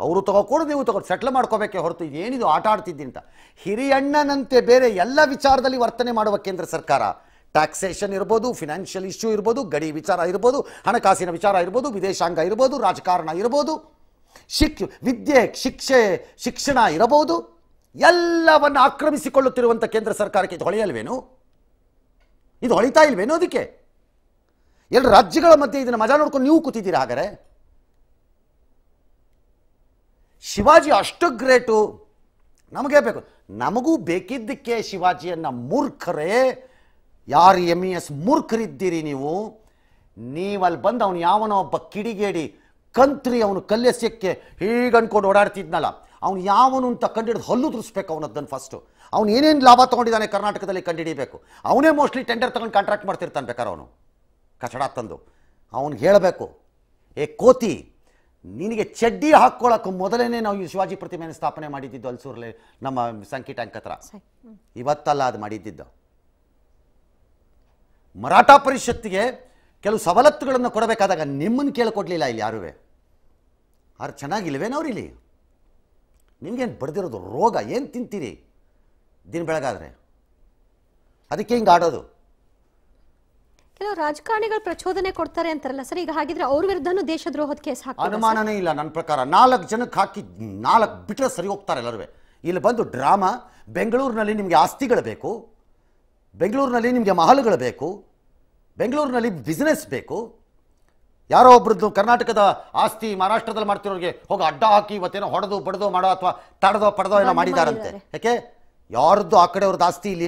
ಅವರು ತಗೋಕೂಡ ನೀವು ತಗೊಂಡು ಸೆಟ್ಲ್ ಮಾಡ್ಕೋಬೇಕೆ ಹೊರತು ಏನಿದು ಆಟ ಆಡ್ತಿದ್ದಿ ಅಂತ ಹಿರಿಯಣ್ಣನಂತೆ ಬೇರೆ ಎಲ್ಲ ವಿಚಾರದಲ್ಲಿ ವರ್ತನೆ ಮಾಡುವ ಕೇಂದ್ರ ಸರ್ಕಾರ ಟ್ಯಾಕ್ಸೇಷನ್ ಇರ್ಬೋದು ಫಿನಾನ್ಷಿಯಲ್ ಇಶ್ಯೂ ಇರ್ಬೋದು ಗಡಿ ವಿಚಾರ ಇರ್ಬೋದು ಹಣಕಾಸಿನ ವಿಚಾರ ಇರ್ಬೋದು ವಿದೇಶಾಂಗ ಇರ್ಬೋದು ರಾಜಕಾರಣ ಇರ್ಬೋದು ಶಿಕ್ ವಿದ್ಯೆ ಶಿಕ್ಷೆ ಶಿಕ್ಷಣ ಇರಬಹುದು ಎಲ್ಲವನ್ನು ಆಕ್ರಮಿಸಿಕೊಳ್ಳುತ್ತಿರುವಂಥ ಕೇಂದ್ರ ಸರ್ಕಾರಕ್ಕೆ ಇದು ಹೊಳೆಯಲ್ವೇನು ಇದು ಹೊಳಿತಾ ಇಲ್ವೇನು ಅದಕ್ಕೆ ಎರಡು ರಾಜ್ಯಗಳ ಮಧ್ಯೆ ಇದನ್ನು ಮಜಾ ನೋಡ್ಕೊಂಡು ನೀವು ಕೂತಿದ್ದೀರಾ ಹಾಗಾದರೆ ಶಿವಾಜಿ ಅಷ್ಟು ಗ್ರೇಟು ನಮಗೆ ಬೇಕು ನಮಗೂ ಬೇಕಿದ್ದಕ್ಕೆ ಶಿವಾಜಿಯನ್ನು ಮೂರ್ಖರೇ ಯಾರು ಎಮ್ ಇ ಎಸ್ ಮೂರ್ಖರಿದ್ದೀರಿ ನೀವು ನೀವಲ್ಲಿ ಬಂದು ಅವನು ಯಾವನೋ ಒಬ್ಬ ಕಿಡಿಗೇಡಿ ಕಂತ್ರಿ ಅವನು ಕಲ್ಲೆಸೆಯಕ್ಕೆ ಹೀಗೆ ಅನ್ಕೊಂಡು ಓಡಾಡ್ತಿದ್ನಲ್ಲ ಅವನು ಯಾವನು ಅಂತ ಕಂಡಿಡಿದು ಹಲ್ಲು ತುರಿಸ್ಬೇಕು ಅವನದ್ದನ್ನು ಫಸ್ಟು ಅವನು ಏನೇನು ಲಾಭ ತೊಗೊಂಡಿದ್ದಾನೆ ಕರ್ನಾಟಕದಲ್ಲಿ ಕಂಡುಹಿಡಿಯಬೇಕು ಅವನೇ ಮೋಸ್ಟ್ಲಿ ಟೆಂಡರ್ ತಗೊಂಡು ಕಾಂಟ್ರಾಕ್ಟ್ ಮಾಡ್ತಿರ್ತಾನೆ ಅವನು ಕಚಡ ತಂದು ಅವನು ಹೇಳಬೇಕು ಏ ಕೋತಿ ನಿನಗೆ ಚಡ್ಡಿ ಹಾಕ್ಕೊಳಕ್ಕೆ ಮೊದಲೇ ನಾವು ಈ ಶಿವಾಜಿ ಪ್ರತಿಮೆಯನ್ನು ಸ್ಥಾಪನೆ ಮಾಡಿದ್ದಿದ್ದು ಅಲ್ಸೂರಲ್ಲಿ ನಮ್ಮ ಸಂಕಿ ಟ್ಯಾಂಕ್ ಹತ್ರ ಇವತ್ತಲ್ಲ ಅದು ಮಾಡಿದ್ದಿದ್ದು ಮರಾಠ ಪರಿಷತ್ತಿಗೆ ಕೆಲವು ಸವಲತ್ತುಗಳನ್ನು ಕೊಡಬೇಕಾದಾಗ ನಿಮ್ಮನ್ನು ಕೇಳಿಕೊಡ್ಲಿಲ್ಲ ಇಲ್ಲಿ ಯಾರೂ ಆದ್ರೆ ಚೆನ್ನಾಗಿಲ್ವೇನವ್ರು ಇಲ್ಲಿ ನಿಮಗೇನು ಬಡ್ದಿರೋದು ರೋಗ ಏನು ತಿಂತೀರಿ ದಿನ ಬೆಳಗಾದರೆ ಅದಕ್ಕೆ ಹಿಂಗೆ ಆಡೋದು ಕೆಲವು ರಾಜಕಾರಣಿಗಳು ಪ್ರಚೋದನೆ ಕೊಡ್ತಾರೆ ಅಂತಾರಲ್ಲ ಸರ್ ಈಗ ಹಾಗಿದ್ರೆ ಅವ್ರ ವಿರುದ್ಧನೂ ದೇಶದ್ರೋಹದ ಕೇಸ್ ಹಾಕಿ ಅನುಮಾನನೇ ಇಲ್ಲ ನನ್ನ ಪ್ರಕಾರ ನಾಲ್ಕು ಜನಕ್ಕೆ ಹಾಕಿ ನಾಲ್ಕು ಬಿಟ್ಟರೆ ಸರಿ ಹೋಗ್ತಾರೆ ಎಲ್ಲರೂ ಇಲ್ಲಿ ಬಂದು ಡ್ರಾಮಾ ಬೆಂಗಳೂರಿನಲ್ಲಿ ನಿಮಗೆ ಆಸ್ತಿಗಳು ಬೇಕು ಬೆಂಗಳೂರಿನಲ್ಲಿ ನಿಮಗೆ ಮಹಲ್ಗಳು ಬೇಕು ಬೆಂಗಳೂರಿನಲ್ಲಿ ಬಿಸ್ನೆಸ್ ಬೇಕು ಯಾರೋ ಒಬ್ರದ್ದು ಕರ್ನಾಟಕದ ಆಸ್ತಿ ಮಹಾರಾಷ್ಟ್ರದಲ್ಲಿ ಮಾಡ್ತಿರೋರಿಗೆ ಹೋಗಿ ಅಡ್ಡ ಹಾಕಿ ಇವತ್ತೇನೋ ಹೊಡೆದು ಬಡದು ಮಾಡೋ ಅಥವಾ ತಡೆದೋ ಪಡೆದೋ ಏನೋ ಮಾಡಿದಾರಂತೆ ಯಾಕೆ ಯಾರದ್ದು ಆ ಕಡೆಯವ್ರದ್ದು ಆಸ್ತಿ ಇಲ್ಲಿ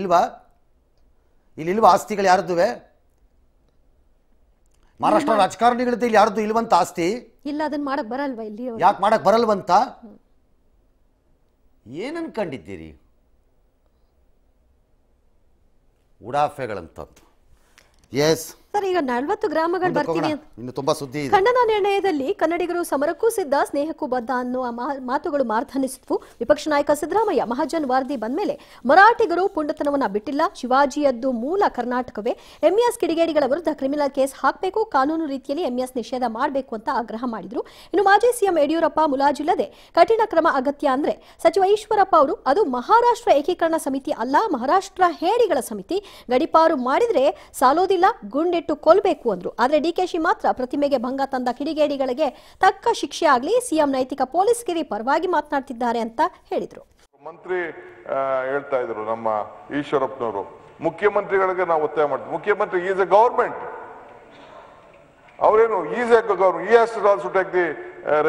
ಇಲ್ಲಿಲ್ವಾ ಆಸ್ತಿಗಳು ಯಾರದ್ದುವೆ ಮಹಾರಾಷ್ಟ್ರ ರಾಜಕಾರಣಿಗಳದ್ದು ಇಲ್ಲಿ ಯಾರದ್ದು ಇಲ್ವಂತ ಆಸ್ತಿ ಇಲ್ಲ ಅದನ್ನ ಮಾಡಕ್ ಬರಲ್ವಾ ಇಲ್ಲಿ ಯಾಕೆ ಮಾಡಕ್ ಬರಲ್ವಂತ ಏನನ್ಕಂಡಿದ್ದೀರಿ ಕಂಡಿದ್ದೀರಿ ಉಡಾಫೆಗಳಂತದ್ದು Yes. ಸರ್ ಈಗ ನಲ್ವತ್ತು ಗ್ರಾಮಗಳು ಬರ್ತೀವಿ ತುಂಬಾ ಸುದ್ದಿ ಖಂಡನ ನಿರ್ಣಯದಲ್ಲಿ ಕನ್ನಡಿಗರು ಸಮರಕ್ಕೂ ಸಿದ್ಧ ಸ್ನೇಹಕ್ಕೂ ಬದ್ಧ ಅನ್ನುವ ಮಾತುಗಳು ಮಾರ್ಧನಿಸಿದ್ವು ವಿಪಕ್ಷ ನಾಯಕ ಸಿದ್ದರಾಮಯ್ಯ ಮಹಾಜನ್ ವರದಿ ಮೇಲೆ ಮರಾಠಿಗರು ಪುಂಡತನವನ್ನ ಬಿಟ್ಟಿಲ್ಲ ಶಿವಾಜಿಯದ್ದು ಮೂಲ ಕರ್ನಾಟಕವೇ ಎಂಇಎಸ್ ಕಿಡಿಗೇಡಿಗಳ ವಿರುದ್ಧ ಕ್ರಿಮಿನಲ್ ಕೇಸ್ ಹಾಕಬೇಕು ಕಾನೂನು ರೀತಿಯಲ್ಲಿ ಎಂಇಎಸ್ ನಿಷೇಧ ಮಾಡಬೇಕು ಅಂತ ಆಗ್ರಹ ಮಾಡಿದ್ರು ಇನ್ನು ಮಾಜಿ ಸಿಎಂ ಯಡಿಯೂರಪ್ಪ ಮುಲಾಜಿಲ್ಲದೆ ಕಠಿಣ ಕ್ರಮ ಅಗತ್ಯ ಅಂದ್ರೆ ಸಚಿವ ಈಶ್ವರಪ್ಪ ಅವರು ಅದು ಮಹಾರಾಷ್ಟ್ರ ಏಕೀಕರಣ ಸಮಿತಿ ಅಲ್ಲ ಮಹಾರಾಷ್ಟ್ರ ಹೇಡಿಗಳ ಸಮಿತಿ ಗಡಿಪಾರು ಮಾಡಿದ್ರೆ ಸಾಲೋದಿಲ್ಲ ಗುಂಡಿ ಕಟ್ಟಿಟ್ಟು ಕೊಲ್ಲಬೇಕು ಅಂದ್ರು ಆದರೆ ಡಿಕೆಶಿ ಮಾತ್ರ ಪ್ರತಿಮೆಗೆ ಭಂಗ ತಂದ ಕಿಡಿಗೇಡಿಗಳಿಗೆ ತಕ್ಕ ಶಿಕ್ಷೆ ಆಗಲಿ ಸಿಎಂ ನೈತಿಕ ಪೊಲೀಸ್ ಗಿರಿ ಪರವಾಗಿ ಮಾತನಾಡ್ತಿದ್ದಾರೆ ಅಂತ ಹೇಳಿದರು ಮಂತ್ರಿ ಹೇಳ್ತಾ ಇದ್ರು ನಮ್ಮ ಈಶ್ವರಪ್ಪನವರು ಮುಖ್ಯಮಂತ್ರಿಗಳಿಗೆ ನಾವು ಒತ್ತಾಯ ಮಾಡ್ತೀವಿ ಮುಖ್ಯಮಂತ್ರಿ ಈಸ್ ಎ ಗೌರ್ಮೆಂಟ್ ಅವರೇನು ಈಸ್ ಎ ಗೌರ್ಮೆಂಟ್ ಈ ಟೇಕ್ ದಿ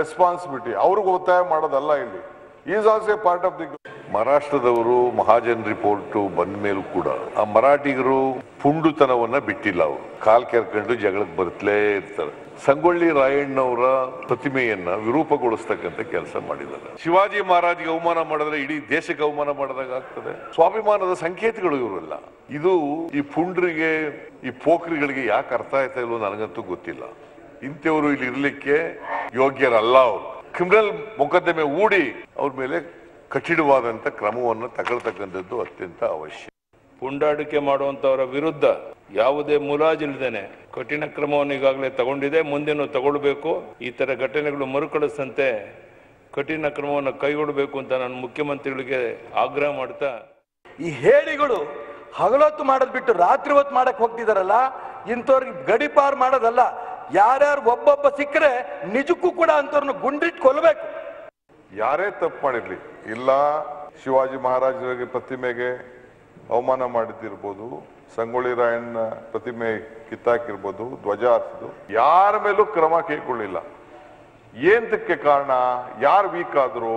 ರೆಸ್ಪಾನ್ಸಿಬಿಲಿಟಿ ಅವ್ರಿಗೂ ಒತ್ತಾಯ ಮಾಡೋದಲ್ಲ ಇಲ್ಲಿ is also part of the ಮಹಾರಾಷ್ಟ್ರದವರು ಮಹಾಜನ್ ರಿಪೋರ್ಟ್ ಬಂದ ಮೇಲೂ ಕೂಡ ಆ ಮರಾಠಿಗರು ಪುಂಡುತನವನ್ನ ಬಿಟ್ಟಿಲ್ಲ ಅವರು ಕಾಲ್ ಕೆರ್ಕೊಂಡು ಜಗಳಕ್ಕೆ ಬರ್ತಲೇ ಇರ್ತಾರೆ ಸಂಗೊಳ್ಳಿ ರಾಯಣ್ಣವರ ಪ್ರತಿಮೆಯನ್ನ ವಿರೂಪಗೊಳಿಸ್ತಕ್ಕಂಥ ಕೆಲಸ ಮಾಡಿದ್ದಾರೆ ಶಿವಾಜಿ ಮಹಾರಾಜ್ಗೆ ಅವಮಾನ ಮಾಡಿದ್ರೆ ಇಡೀ ದೇಶಕ್ಕೆ ಅವಮಾನ ಮಾಡಿದಾಗ ಆಗ್ತದೆ ಸ್ವಾಭಿಮಾನದ ಸಂಕೇತಗಳು ಇವರಲ್ಲ ಇದು ಈ ಪುಂಡ್ರಿಗೆ ಈ ಪೋಖ್ರಿಗಳಿಗೆ ಯಾಕೆ ಅರ್ಥ ಆಯ್ತಾ ಇಲ್ವೋ ನನಗಂತೂ ಗೊತ್ತಿಲ್ಲ ಇಂಥವರು ಇಲ್ಲಿ ಇರಲಿಕ್ಕೆ ಯೋಗ್ಯರಲ್ಲ ಅವರು ಕ್ರಿಮಿನಲ್ ಮೊಕದ್ದಮೆ ಊಡಿ ಅವ್ರ ಮೇಲೆ ಕಠಿಣವಾದಂಥ ಕ್ರಮವನ್ನು ತಗೊಳ್ತಕ್ಕಂಥದ್ದು ಅತ್ಯಂತ ಅವಶ್ಯ ಪುಂಡಾಟಿಕೆ ಮಾಡುವಂಥವರ ವಿರುದ್ಧ ಯಾವುದೇ ಮುಲಾಜಿಲ್ಲದೇನೆ ಕಠಿಣ ಕ್ರಮವನ್ನು ಈಗಾಗಲೇ ತಗೊಂಡಿದೆ ಮುಂದೇನು ತಗೊಳ್ಬೇಕು ಈ ಥರ ಘಟನೆಗಳು ಮರುಕಳಿಸಂತೆ ಕಠಿಣ ಕ್ರಮವನ್ನು ಕೈಗೊಳ್ಳಬೇಕು ಅಂತ ನಾನು ಮುಖ್ಯಮಂತ್ರಿಗಳಿಗೆ ಆಗ್ರಹ ಮಾಡ್ತಾ ಈ ಹೇಳಿಗಳು ಹಗಲೊತ್ತು ಮಾಡದ್ ಬಿಟ್ಟು ರಾತ್ರಿ ಹೊತ್ತು ಮಾಡಕ್ ಹೋಗ್ತಿದಾರಲ್ಲ ಇಂಥವ್ರಿಗೆ ಗಡಿಪಾರು ಮಾಡೋದಲ್ಲ ಯಾರ್ಯಾರು ಒಬ್ಬೊಬ್ಬ ಸಿಕ್ಕರೆ ನಿಜಕ್ಕೂ ಕೂಡ ಅಂತವ್ರನ್ನ ಗುಂಡಿಟ್ಟು ಕೊಲ್ಲಬೇಕು ಯಾರೇ ತಪ್ಪು ಮಾಡಿರ್ಲಿ ಇಲ್ಲ ಶಿವಾಜಿ ಮಹಾರಾಜರಿಗೆ ಪ್ರತಿಮೆಗೆ ಅವಮಾನ ಮಾಡಿದ್ದಿರ್ಬೋದು ಸಂಗೊಳ್ಳಿ ರಾಯಣ್ಣ ಪ್ರತಿಮೆ ಕಿತ್ತಾಕಿರ್ಬೋದು ಧ್ವಜ ಹಾರಿಸಿದ್ದು ಯಾರ ಮೇಲೂ ಕ್ರಮ ಕೈಗೊಳ್ಳಿಲ್ಲ ಏಂತಕ್ಕೆ ಕಾರಣ ಯಾರು ವೀಕ್ ಆದ್ರು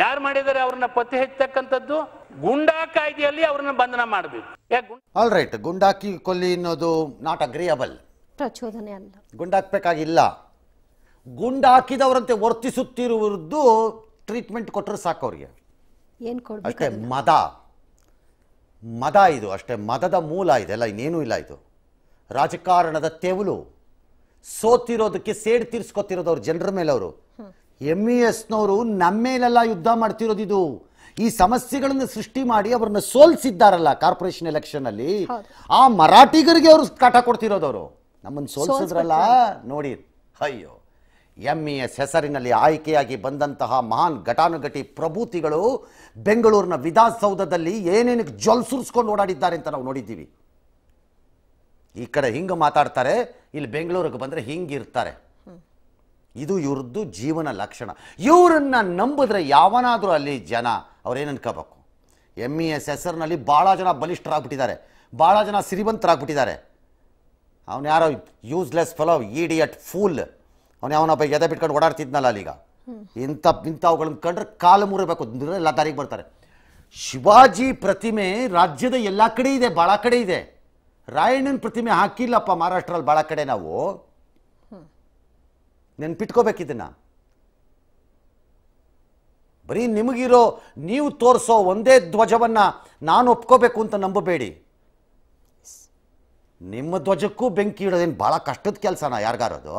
ಯಾರು ಮಾಡಿದರೆ ಅವ್ರನ್ನ ಪತ್ತೆ ಹೆಚ್ಚತಕ್ಕಂಥದ್ದು ಗುಂಡಾ ಕಾಯ್ದೆಯಲ್ಲಿ ಅವ್ರನ್ನ ಬಂಧನ ಮಾಡಬೇಕು ಆಲ್ ರೈಟ್ ಗುಂಡಾಕಿ ಕೊಲ್ಲಿ ಅನ್ನೋದು ನಾಟ್ ಅಗ್ರಿಯಬಲ್ ಪ್ರಚೋದನೆ ಅಲ್ಲ ಗುಂಡಾಕ್ಬೇಕಾಗಿಲ್ಲ ಗುಂಡಾಕಿದವರಂತೆ ವರ್ತಿಸುತ್ತಿರುವುದು ಟ್ರೀಟ್ಮೆಂಟ್ ಕೊಟ್ಟರೆ ಸಾಕು ಅವರಿಗೆ ಅಷ್ಟೇ ಮದ ಮದ ಇದು ಅಷ್ಟೇ ಮದದ ಮೂಲ ಇದೆಲ್ಲ ಇನ್ನೇನೂ ಇಲ್ಲ ಇದು ರಾಜಕಾರಣದ ತೆವಲು ಸೋತಿರೋದಕ್ಕೆ ಸೇಡ್ ತೀರ್ಸ್ಕೊತಿರೋದು ಅವ್ರ ಜನರ ಮೇಲೆ ಅವರು ಎಮ್ ಇ e ಎಸ್ನವರು ನಮ್ಮ ಮೇಲೆಲ್ಲ ಯುದ್ಧ ಮಾಡ್ತಿರೋದು ಇದು ಈ ಸಮಸ್ಯೆಗಳನ್ನು ಸೃಷ್ಟಿ ಮಾಡಿ ಅವ್ರನ್ನ ಸೋಲ್ಸಿದ್ದಾರಲ್ಲ ಕಾರ್ಪೊರೇಷನ್ ಎಲೆಕ್ಷನ್ ಅಲ್ಲಿ ಆ ಮರಾಠಿಗರಿಗೆ ಅವರು ಕಾಟ ಕೊಡ್ತಿರೋದವರು ನಮ್ಮನ್ನು ಸೋಲ್ಸಿದ್ರಲ್ಲ ನೋಡಿ ಅಯ್ಯೋ ಎಮ್ ಇ ಎಸ್ ಆಯ್ಕೆಯಾಗಿ ಬಂದಂತಹ ಮಹಾನ್ ಘಟಾನುಘಟಿ ಪ್ರಭೂತಿಗಳು ಬೆಂಗಳೂರಿನ ವಿಧಾನಸೌಧದಲ್ಲಿ ಏನೇನಕ್ಕೆ ಸುರಿಸ್ಕೊಂಡು ಓಡಾಡಿದ್ದಾರೆ ಅಂತ ನಾವು ನೋಡಿದ್ದೀವಿ ಈ ಕಡೆ ಹಿಂಗೆ ಮಾತಾಡ್ತಾರೆ ಇಲ್ಲಿ ಬೆಂಗಳೂರಿಗೆ ಬಂದರೆ ಹಿಂಗಿರ್ತಾರೆ ಇದು ಇವ್ರದ್ದು ಜೀವನ ಲಕ್ಷಣ ಇವರನ್ನು ನಂಬಿದ್ರೆ ಯಾವನಾದರೂ ಅಲ್ಲಿ ಜನ ಅವ್ರೇನು ಅನ್ಕೋಬೇಕು ಎಮ್ ಇ ಎಸ್ ಹೆಸರಿನಲ್ಲಿ ಭಾಳ ಜನ ಬಲಿಷ್ಠರಾಗ್ಬಿಟ್ಟಿದ್ದಾರೆ ಭಾಳ ಜನ ಸಿರಿವಂತರಾಗ್ಬಿಟ್ಟಿದ್ದಾರೆ ಅವನು ಯಾರೋ ಯೂಸ್ಲೆಸ್ ಫಲೋ ಈಡಿಯಟ್ ಫೂಲ್ ಅವನ ಅವನೊಬ್ಬ ಎದೆ ಬಿಟ್ಕೊಂಡು ಓಡಾಡ್ತಿದ್ನಲ್ಲ ಅಲ್ಲಿಗ ಇಂಥ ಇಂಥವುಗಳನ್ನ ಕಂಡ್ರೆ ಕಾಲು ಮುರಬೇಕು ಎಲ್ಲ ದಾರಿಗೆ ಬರ್ತಾರೆ ಶಿವಾಜಿ ಪ್ರತಿಮೆ ರಾಜ್ಯದ ಎಲ್ಲ ಕಡೆ ಇದೆ ಭಾಳ ಕಡೆ ಇದೆ ರಾಯಣ್ಣನ ಪ್ರತಿಮೆ ಹಾಕಿಲ್ಲಪ್ಪ ಮಹಾರಾಷ್ಟ್ರಲ್ಲಿ ಭಾಳ ಕಡೆ ನಾವು ನೆನ್ಪಿಟ್ಕೋಬೇಕಿದ್ದನ್ನ ಬರೀ ನಿಮಗಿರೋ ನೀವು ತೋರಿಸೋ ಒಂದೇ ಧ್ವಜವನ್ನು ನಾನು ಒಪ್ಕೋಬೇಕು ಅಂತ ನಂಬಬೇಡಿ ನಿಮ್ಮ ಧ್ವಜಕ್ಕೂ ಬೆಂಕಿ ಇಡೋದೇನು ಭಾಳ ಕಷ್ಟದ ಕೆಲಸನಾ ಯಾರಿಗಾರದು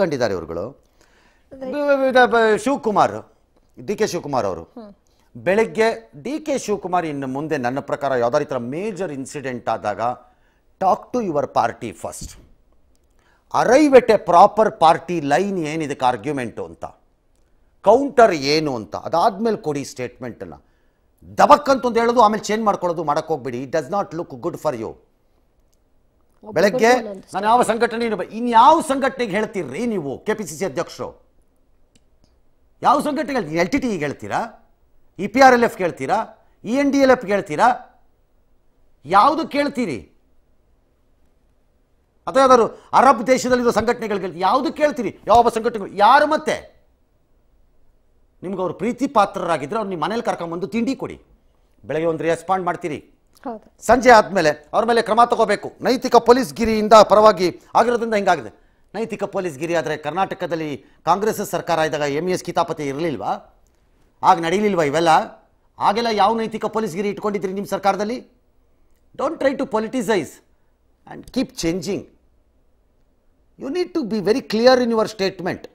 ಕಂಡಿದ್ದಾರೆ ಇವರುಗಳು ಶಿವಕುಮಾರ್ ಡಿ ಕೆ ಶಿವಕುಮಾರ್ ಅವರು ಬೆಳಗ್ಗೆ ಡಿ ಕೆ ಶಿವಕುಮಾರ್ ಇನ್ನು ಮುಂದೆ ನನ್ನ ಪ್ರಕಾರ ಈ ರೀತಿಯ ಮೇಜರ್ ಇನ್ಸಿಡೆಂಟ್ ಆದಾಗ talk to your party first arrive at a proper party line ಇದಕ್ಕೆ ಆರ್ಗ್ಯುಮೆಂಟು ಅಂತ ಕೌಂಟರ್ ಏನು ಅಂತ ಅದಾದ್ಮೇಲೆ ಕೊಡಿ ಸ್ಟೇಟ್ಮೆಂಟನ್ನು ಒಂದು ಹೇಳೋದು ಆಮೇಲೆ ಚೇಂಜ್ ಮಾಡ್ಕೊಳ್ಳೋದು ಹೋಗ್ಬಿಡಿ it does not look good for you ಬೆಳಗ್ಗೆ ನಾನು ಯಾವ ಸಂಘಟನೆ ಯಾವ ಸಂಘಟನೆಗೆ ಹೇಳ್ತೀರ್ರಿ ನೀವು ಕೆ ಪಿ ಸಿ ಸಿ ಅಧ್ಯಕ್ಷರು ಯಾವ ಸಂಘಟನೆಗೆ ಎಲ್ ಟಿ ಟಿಗೆ ಹೇಳ್ತೀರಾ E P R L F ಕೇಳ್ತೀರಾ E N D L F ಕೇಳ್ತೀರಾ ಯಾವುದು ಕೇಳ್ತೀರಿ ಅಥವಾ ಯಾವ್ದಾದ್ರು ಅರಬ್ ದೇಶದಲ್ಲಿರೋ ಸಂಘಟನೆಗಳು ಕೇಳ್ತೀರಿ ಯಾವುದು ಕೇಳ್ತೀರಿ ಯಾವ ಸಂಘಟನೆಗಳು ಯಾರು ಮತ್ತೆ ನಿಮ್ಗೆ ಅವರು ಪ್ರೀತಿ ಪಾತ್ರರಾಗಿದ್ದರೆ ಅವ್ರು ನಿಮ್ಮ ಮನೇಲಿ ಕರ್ಕೊಂಡ್ಬಂದು ತಿಂಡಿ ಕೊಡಿ ಬೆಳಗ್ಗೆ ಒಂದು ರೆಸ್ಪಾಂಡ್ ಮಾಡ್ತೀರಿ ಸಂಜೆ ಆದಮೇಲೆ ಅವ್ರ ಮೇಲೆ ಕ್ರಮ ತಗೋಬೇಕು ನೈತಿಕ ಪೊಲೀಸ್ ಗಿರಿಯಿಂದ ಪರವಾಗಿ ಆಗಿರೋದ್ರಿಂದ ಹಿಂಗಾಗಿದೆ ನೈತಿಕ ಪೊಲೀಸ್ ಗಿರಿ ಆದರೆ ಕರ್ನಾಟಕದಲ್ಲಿ ಕಾಂಗ್ರೆಸ್ ಸರ್ಕಾರ ಇದ್ದಾಗ ಎಮ್ ಎಸ್ e ಕಿತಾಪತಿ ಇರಲಿಲ್ವಾ ಆಗ ನಡೀಲಿಲ್ವಾ ಇವೆಲ್ಲ ಆಗೆಲ್ಲ ಯಾವ ನೈತಿಕ ಪೊಲೀಸ್ ಗಿರಿ ಇಟ್ಕೊಂಡಿದ್ರಿ ನಿಮ್ಮ ಸರ್ಕಾರದಲ್ಲಿ don't try to politicise and keep changing you need to be very clear in your statement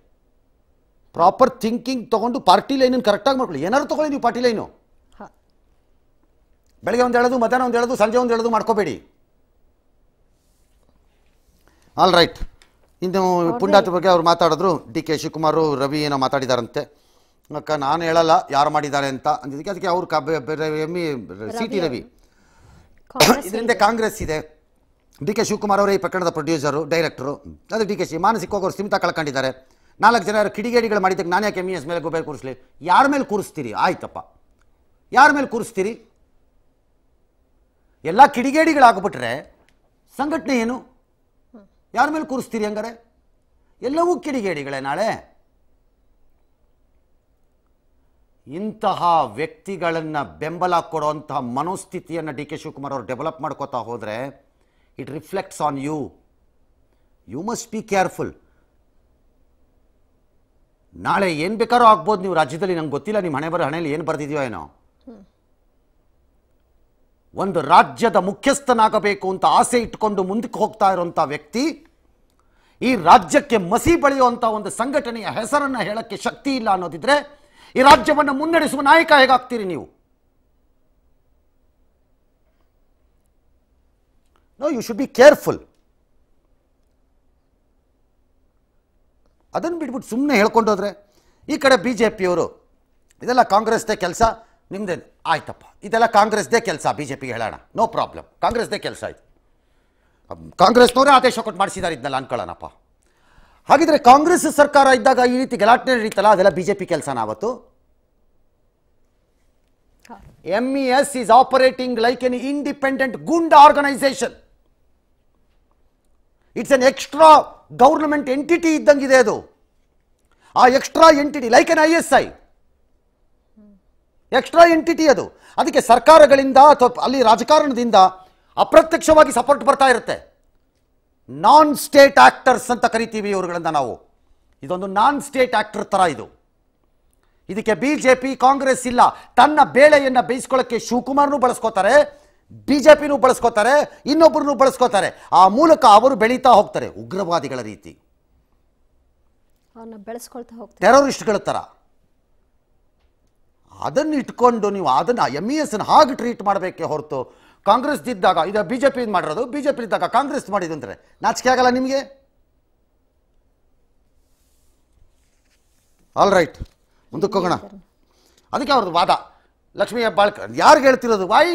proper thinking ತೊಗೊಂಡು ಪಾರ್ಟಿ ಲೈನನ್ನು ಕರೆಕ್ಟಾಗಿ ಮಾಡ್ಕೊಳ್ಳಿ ಏನಾದ್ರು ತೊಗೊಳ್ಳಿ ನೀವು ಪಾರ್ಟಿ ಲೈನು ಬೆಳಗ್ಗೆ ಒಂದು ಹೇಳೋದು ಮಧ್ಯಾಹ್ನ ಒಂದು ಹೇಳೋದು ಸಂಜೆ ಒಂದು ಹೇಳೋದು ಮಾಡ್ಕೋಬೇಡಿ ಆಲ್ ರೈಟ್ ಇನ್ನು ಪುಂಡಾತ ಬಗ್ಗೆ ಅವ್ರು ಮಾತಾಡಿದ್ರು ಡಿ ಕೆ ಶಿವಕುಮಾರು ರವಿ ಏನೋ ಮಾತಾಡಿದಾರಂತೆ ಅಕ್ಕ ನಾನು ಹೇಳಲ್ಲ ಯಾರು ಮಾಡಿದ್ದಾರೆ ಅಂತ ಅಂದಿದ್ದಕ್ಕೆ ಅದಕ್ಕೆ ಅವ್ರು ಇ ಸಿ ಟಿ ರವಿ <coughs> ಇದರಿಂದ ಕಾಂಗ್ರೆಸ್ ಇದೆ ಡಿ ಕೆ ಶಿವಕುಮಾರ್ ಅವರೇ ಈ ಪ್ರಕರಣದ ಪ್ರೊಡ್ಯೂಸರು ಡೈರೆಕ್ಟರು ಅದು ಡಿ ಕೆ ಸಿ ಮಾನಸಿಕ ಹೋಗೋರು ಸೀಮಿತ ಕಳ್ಕೊಂಡಿದ್ದಾರೆ ನಾಲ್ಕು ಜನ ಕಿಡಿಗೇಡಿಗಳು ಮಾಡಿದ್ದಕ್ಕೆ ನಾನು ಯಾಕೆ ಎಮ್ ಎಸ್ e ಮೇಲೆ ಗೊಬ್ಬರ ಕೂರಿಸ್ಲಿ ಯಾರ ಮೇಲೆ ಕೂರಿಸ್ತೀರಿ ಆಯ್ತಪ್ಪ ಯಾರ ಮೇಲೆ ಕೂರಿಸ್ತೀರಿ ಎಲ್ಲ ಕಿಡಿಗೇಡಿಗಳಾಗ್ಬಿಟ್ರೆ ಸಂಘಟನೆ ಏನು ಯಾರ ಮೇಲೆ ಕೂರಿಸ್ತೀರಿ ಹಂಗಾರೆ ಎಲ್ಲವೂ ಕಿಡಿಗೇಡಿಗಳೇ ನಾಳೆ ಇಂತಹ ವ್ಯಕ್ತಿಗಳನ್ನು ಬೆಂಬಲ ಕೊಡುವಂತಹ ಮನೋಸ್ಥಿತಿಯನ್ನು ಡಿ ಕೆ ಶಿವಕುಮಾರ್ ಅವರು ಡೆವಲಪ್ ಮಾಡ್ಕೋತಾ ಹೋದರೆ it reflects on you you must be careful ನಾಳೆ ಏನು ಬೇಕಾದ್ರೂ ಆಗ್ಬೋದು ನೀವು ರಾಜ್ಯದಲ್ಲಿ ನಂಗೆ ಗೊತ್ತಿಲ್ಲ ನಿಮ್ಮ ಹಣೆ ಬರೋ ಹಣೆಯಲ್ಲಿ ಏನು ಬರೆದಿದೆಯೋ ಏನೋ ಒಂದು ರಾಜ್ಯದ ಮುಖ್ಯಸ್ಥನಾಗಬೇಕು ಅಂತ ಆಸೆ ಇಟ್ಕೊಂಡು ಮುಂದಕ್ಕೆ ಹೋಗ್ತಾ ಇರುವಂತಹ ವ್ಯಕ್ತಿ ಈ ರಾಜ್ಯಕ್ಕೆ ಮಸಿ ಬಳಿಯುವಂಥ ಒಂದು ಸಂಘಟನೆಯ ಹೆಸರನ್ನು ಹೇಳಕ್ಕೆ ಶಕ್ತಿ ಇಲ್ಲ ಅನ್ನೋದಿದ್ರೆ ಈ ರಾಜ್ಯವನ್ನು ಮುನ್ನಡೆಸುವ ನಾಯಕ ಹೇಗಾಗ್ತೀರಿ ನೀವು no you should be careful ಅದನ್ನು ಬಿಟ್ಬಿಟ್ಟು ಸುಮ್ಮನೆ ಹೇಳ್ಕೊಂಡೋದ್ರೆ ಈ ಕಡೆ ಬಿ ಜೆ ಪಿಯವರು ಇದೆಲ್ಲ ಕಾಂಗ್ರೆಸ್ದೇ ಕೆಲಸ ನಿಮ್ದೇ ಆಯ್ತಪ್ಪ ಇದೆಲ್ಲ ಕಾಂಗ್ರೆಸ್ದೇ ಕೆಲಸ ಬಿ ಜೆ ಪಿಗೆ ಹೇಳೋಣ ನೋ ಪ್ರಾಬ್ಲಮ್ ಕಾಂಗ್ರೆಸ್ದೇ ಕೆಲಸ ಆಯ್ತು ಕಾಂಗ್ರೆಸ್ನವರೇ ಆದೇಶ ಕೊಟ್ಟು ಮಾಡಿಸಿದ್ದಾರೆ ಇದನ್ನೆಲ್ಲ ಅನ್ಕೊಳ್ಳೋಣಪ್ಪ ಹಾಗಿದ್ರೆ ಕಾಂಗ್ರೆಸ್ ಸರ್ಕಾರ ಇದ್ದಾಗ ಈ ರೀತಿ ಗಲಾಟೆ ನಡೀತಲ್ಲ ಅದೆಲ್ಲ ಬಿ ಜೆ ಪಿ ಕೆಲಸನ ಆವತ್ತು M E S is operating like an independent ಗುಂಡ್ organisation it's an extra government entity ಇದ್ದಂಗಿದೆ ಅದು ಆ extra entity like an I S I extra entity ಅದು ಅದಕ್ಕೆ ಸರ್ಕಾರಗಳಿಂದ ಅಥವಾ ಅಲ್ಲಿ ರಾಜಕಾರಣದಿಂದ ಅಪ್ರತ್ಯಕ್ಷವಾಗಿ ಸಪೋರ್ಟ್ ಬರ್ತಾ ಇರುತ್ತೆ ನಾನ್ ಸ್ಟೇಟ್ ಆ್ಯಕ್ಟರ್ಸ್ ಅಂತ ಕರಿತೀವಿ ಇವ್ರುಗಳನ್ನು ನಾವು ಇದೊಂದು ನಾನ್ ಸ್ಟೇಟ್ ಆಕ್ಟರ್ ಥರ ಇದು ಇದಕ್ಕೆ ಬಿ ಜೆ ಪಿ ಕಾಂಗ್ರೆಸ್ ಇಲ್ಲ ತನ್ನ ಬೇಳೆಯನ್ನು ಬೇಯಿಸ್ಕೊಳ್ಳಕ್ಕೆ ಶಿವಕುಮಾರ್ನು ಬಳಸ್ಕೋತಾರೆ ಬಿ ಜೆ ಪಿನೂ ಬಳಸ್ಕೋತಾರೆ ಇನ್ನೊಬ್ಬರನ್ನು ಬಳಸ್ಕೋತಾರೆ ಆ ಮೂಲಕ ಅವರು ಬೆಳೀತಾ ಹೋಗ್ತಾರೆ ಉಗ್ರವಾದಿಗಳ ರೀತಿ ಬೆಳೆಸ್ಕೊಳ್ತಾ ಹೋಗ್ತಾರೆ ಥರ ಅದನ್ನು ಇಟ್ಕೊಂಡು ನೀವು ಅದನ್ನು ಎಮ್ ಇ ಎಸ್ನ ಹಾಗೆ ಟ್ರೀಟ್ ಮಾಡಬೇಕೆ ಹೊರತು ಕಾಂಗ್ರೆಸ್ ಇದ್ದಾಗ ಇದು ಬಿ ಜೆ ಪಿಯಿಂದ ಮಾಡಿರೋದು ಬಿ ಜೆ ಪಿ ಇದ್ದಾಗ ಕಾಂಗ್ರೆಸ್ ಮಾಡಿದಂದರೆ ನಾಚಿಕೆ ಆಗಲ್ಲ ನಿಮಗೆ ಆಲ್ ರೈಟ್ ಮುಂದಕ್ಕೆ ಹೋಗೋಣ ಅದಕ್ಕೆ ಅವ್ರದ್ದು ವಾದ ಲಕ್ಷ್ಮೀ ಹೆಬ್ಬಾಳ್ಕರ್ ಯಾರಿಗೆ ಹೇಳ್ತಿರೋದು ವಾಯ್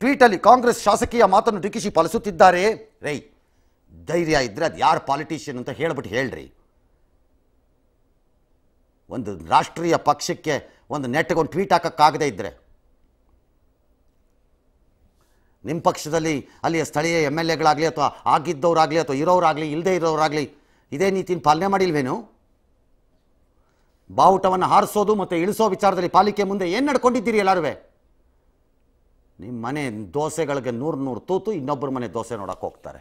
ಟ್ವೀಟಲ್ಲಿ ಕಾಂಗ್ರೆಸ್ ಶಾಸಕೀಯ ಮಾತನ್ನು ಡಿಕ್ಕಿಸಿ ಪಾಲಿಸುತ್ತಿದ್ದಾರೆ ರೈ ಧೈರ್ಯ ಇದ್ರೆ ಅದು ಯಾರು ಪಾಲಿಟಿಷಿಯನ್ ಅಂತ ಹೇಳ್ಬಿಟ್ಟು ಹೇಳ್ರಿ ಒಂದು ರಾಷ್ಟ್ರೀಯ ಪಕ್ಷಕ್ಕೆ ಒಂದು ಒಂದು ಟ್ವೀಟ್ ಹಾಕೋಕ್ಕಾಗದೆ ಇದ್ದರೆ ನಿಮ್ಮ ಪಕ್ಷದಲ್ಲಿ ಅಲ್ಲಿಯ ಸ್ಥಳೀಯ ಎಮ್ ಎಲ್ ಎಗಳಾಗಲಿ ಅಥವಾ ಆಗಿದ್ದವರಾಗಲಿ ಅಥವಾ ಇರೋರಾಗಲಿ ಇಲ್ಲದೇ ಇರೋರಾಗಲಿ ಇದೇ ನೀತಿನ ಪಾಲನೆ ಮಾಡಿಲ್ವೇನು ಬಾವುಟವನ್ನು ಹಾರಿಸೋದು ಮತ್ತು ಇಳಿಸೋ ವಿಚಾರದಲ್ಲಿ ಪಾಲಿಕೆ ಮುಂದೆ ಏನು ನಡ್ಕೊಂಡಿದ್ದೀರಿ ಎಲ್ಲರೂ ನಿಮ್ಮ ಮನೆ ದೋಸೆಗಳಿಗೆ ನೂರು ನೂರು ತೂತು ಇನ್ನೊಬ್ಬರ ಮನೆ ದೋಸೆ ನೋಡೋಕೆ ಹೋಗ್ತಾರೆ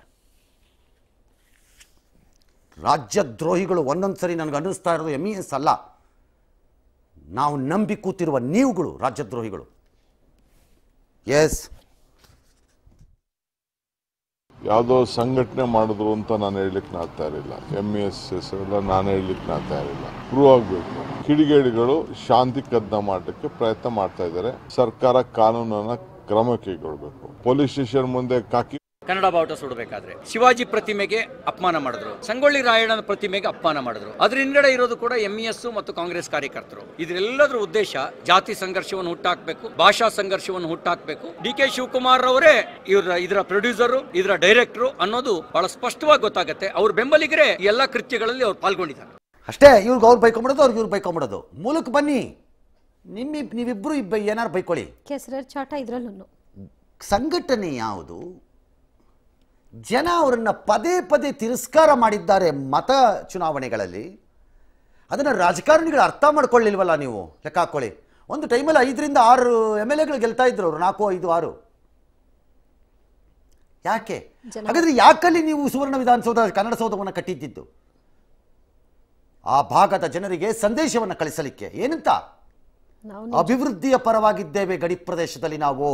ರಾಜ್ಯದ್ರೋಹಿಗಳು ಒಂದೊಂದು ಸರಿ ನನಗೆ ಅನ್ನಿಸ್ತಾ ಇರೋದು ಎಮ್ ಎಸ್ e ಅಲ್ಲ ನಾವು ನಂಬಿ ಕೂತಿರುವ ನೀವುಗಳು ರಾಜ್ಯದ್ರೋಹಿಗಳು ಎಸ್ ಯಾವುದೋ ಸಂಘಟನೆ ಮಾಡಿದ್ರು ಅಂತ ನಾನು ಹೇಳಲಿಕ್ಕೆ ನಾಗ್ತಾ ಇರಲಿಲ್ಲ ಎಮ್ ಎಸ್ ಎಸ್ ಎಲ್ಲ ನಾನು ಹೇಳಲಿಕ್ಕೆ ನಾಗ್ತಾ ಇರಲಿಲ್ಲ ಪ್ರೂವ್ ಆಗಬೇಕು ಕಿಡಿಗೇಡಿಗಳು ಶಾಂತಿ ಕದ್ದ ಮಾಡಲಿಕ್ಕೆ ಪ್ರಯತ್ನ ಮಾಡ್ತಾ ಇದ್ದಾರೆ ಸರ್ಕಾರ ಕಾನೂನನ್ನ ಕ್ರಮ ಕೈಗೊಳ್ಬೇಕು ಪೊಲೀಸ್ ಸ್ಟೇಷನ್ ಮುಂದೆ ಕಾಕಿ ಕನ್ನಡ ಬಾವುಟ ಸುಡಬೇಕಾದ್ರೆ ಶಿವಾಜಿ ಪ್ರತಿಮೆಗೆ ಅಪಮಾನ ಮಾಡಿದ್ರು ಸಂಗೊಳ್ಳಿ ರಾಯಣ್ಣನ ಪ್ರತಿಮೆಗೆ ಅಪಮಾನ ಮಾಡಿದ್ರು ಅದ್ರ ಹಿನ್ನಡೆ ಇರೋದು ಕೂಡ ಎಂಇಎಸ್ e ಮತ್ತು ಕಾಂಗ್ರೆಸ್ ಕಾರ್ಯಕರ್ತರು ಇದರೆಲ್ಲದರ ಉದ್ದೇಶ ಜಾತಿ ಸಂಘರ್ಷವನ್ನು ಹುಟ್ಟಾಕಬೇಕು ಭಾಷಾ ಸಂಘರ್ಷವನ್ನು ಹುಟ್ಟಾಕಬೇಕು ಡಿ ಕೆ ಶಿವಕುಮಾರ್ ಅವರೇ ಇವರ ಇದರ ಪ್ರೊಡ್ಯೂಸರು ಇದರ ಡೈರೆಕ್ಟರ್ ಅನ್ನೋದು ಬಹಳ ಸ್ಪಷ್ಟವಾಗಿ ಗೊತ್ತಾಗುತ್ತೆ ಅವ್ರ ಬೆಂಬಲಿಗರೇ ಎಲ್ಲ ಕೃತ್ಯಗಳಲ್ಲಿ ಅವ್ರು ಪಾಲ್ಗೊಂಡಿದ್ದಾರೆ ಅಷ್ಟೇ ಇವ್ರಿಗೆ ಅವ್ರು ಬೈಕೊಂಬಿಡೋದು ಅವ್ರಿಗೆ ಇವ್ರು ಬೈಕೊಂಬಿಡೋದು ಮೂಲಕ ಬನ್ನಿ ನಿಮ್ಮ ನೀವಿಬ್ರು ಏನಾರು ಬೈಕೊಳ್ಳಿ ಕೆಸರ ಚಾಟ ಇದರಲ್ಲೂ ಸಂಘಟನೆ ಯಾವುದು ಜನ ಅವರನ್ನು ಪದೇ ಪದೇ ತಿರಸ್ಕಾರ ಮಾಡಿದ್ದಾರೆ ಮತ ಚುನಾವಣೆಗಳಲ್ಲಿ ಅದನ್ನು ರಾಜಕಾರಣಿಗಳು ಅರ್ಥ ಮಾಡ್ಕೊಳ್ಳಿಲ್ವಲ್ಲ ನೀವು ಲೆಕ್ಕ ಹಾಕೊಳ್ಳಿ ಒಂದು ಟೈಮಲ್ಲಿ ಐದರಿಂದ ಆರು ಎಮ್ ಎಲ್ ಎಗಳು ಗೆಲ್ತಾ ಇದ್ರು ಅವರು ನಾಲ್ಕು ಐದು ಆರು ಯಾಕೆ ಹಾಗಾದ್ರೆ ಯಾಕಲ್ಲಿ ನೀವು ಸುವರ್ಣ ವಿಧಾನಸೌಧ ಕನ್ನಡ ಸೌಧವನ್ನು ಕಟ್ಟಿದ್ದಿದ್ದು ಆ ಭಾಗದ ಜನರಿಗೆ ಸಂದೇಶವನ್ನು ಕಳಿಸಲಿಕ್ಕೆ ಏನಂತ ಅಭಿವೃದ್ಧಿಯ ಪರವಾಗಿದ್ದೇವೆ ಗಡಿ ಪ್ರದೇಶದಲ್ಲಿ ನಾವು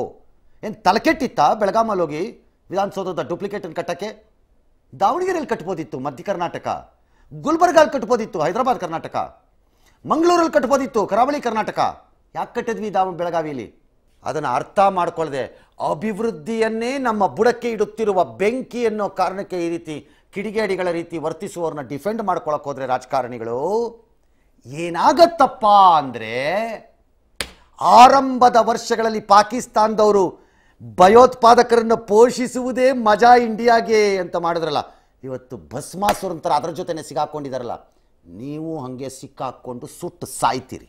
ಏನು ತಲೆಕೆಟ್ಟಿತ್ತ ಬೆಳಗಾಮಲ್ಲಿ ಹೋಗಿ ವಿಧಾನಸೌಧದ ಅನ್ನು ಕಟ್ಟಕ್ಕೆ ದಾವಣಗೆರೆಯಲ್ಲಿ ಕಟ್ಬೋದಿತ್ತು ಮಧ್ಯ ಕರ್ನಾಟಕ ಗುಲ್ಬರ್ಗಲ್ಲಿ ಕಟ್ಬೋದಿತ್ತು ಹೈದರಾಬಾದ್ ಕರ್ನಾಟಕ ಮಂಗಳೂರಲ್ಲಿ ಕಟ್ಬೋದಿತ್ತು ಕರಾವಳಿ ಕರ್ನಾಟಕ ಯಾಕೆ ಕಟ್ಟಿದ್ವಿ ದಾವ ಬೆಳಗಾವಿಯಲ್ಲಿ ಅದನ್ನು ಅರ್ಥ ಮಾಡ್ಕೊಳ್ಳದೆ ಅಭಿವೃದ್ಧಿಯನ್ನೇ ನಮ್ಮ ಬುಡಕ್ಕೆ ಇಡುತ್ತಿರುವ ಬೆಂಕಿ ಅನ್ನೋ ಕಾರಣಕ್ಕೆ ಈ ರೀತಿ ಕಿಡಿಗೇಡಿಗಳ ರೀತಿ ವರ್ತಿಸುವವ್ರನ್ನ ಡಿಫೆಂಡ್ ಮಾಡ್ಕೊಳಕ್ಕೆ ಹೋದರೆ ರಾಜಕಾರಣಿಗಳು ಏನಾಗತ್ತಪ್ಪ ಅಂದರೆ ಆರಂಭದ ವರ್ಷಗಳಲ್ಲಿ ಪಾಕಿಸ್ತಾನದವರು ಭಯೋತ್ಪಾದಕರನ್ನು ಪೋಷಿಸುವುದೇ ಮಜಾ ಇಂಡಿಯಾಗೆ ಅಂತ ಮಾಡಿದ್ರಲ್ಲ ಇವತ್ತು ಭಸ್ಮಾಸುರಂತರ ಅದರ ಜೊತೆನೆ ಸಿಗಾಕೊಂಡಿದಾರಲ್ಲ ನೀವು ಹಾಗೆ ಸಿಕ್ಕಾಕ್ಕೊಂಡು ಸುಟ್ಟು ಸಾಯ್ತೀರಿ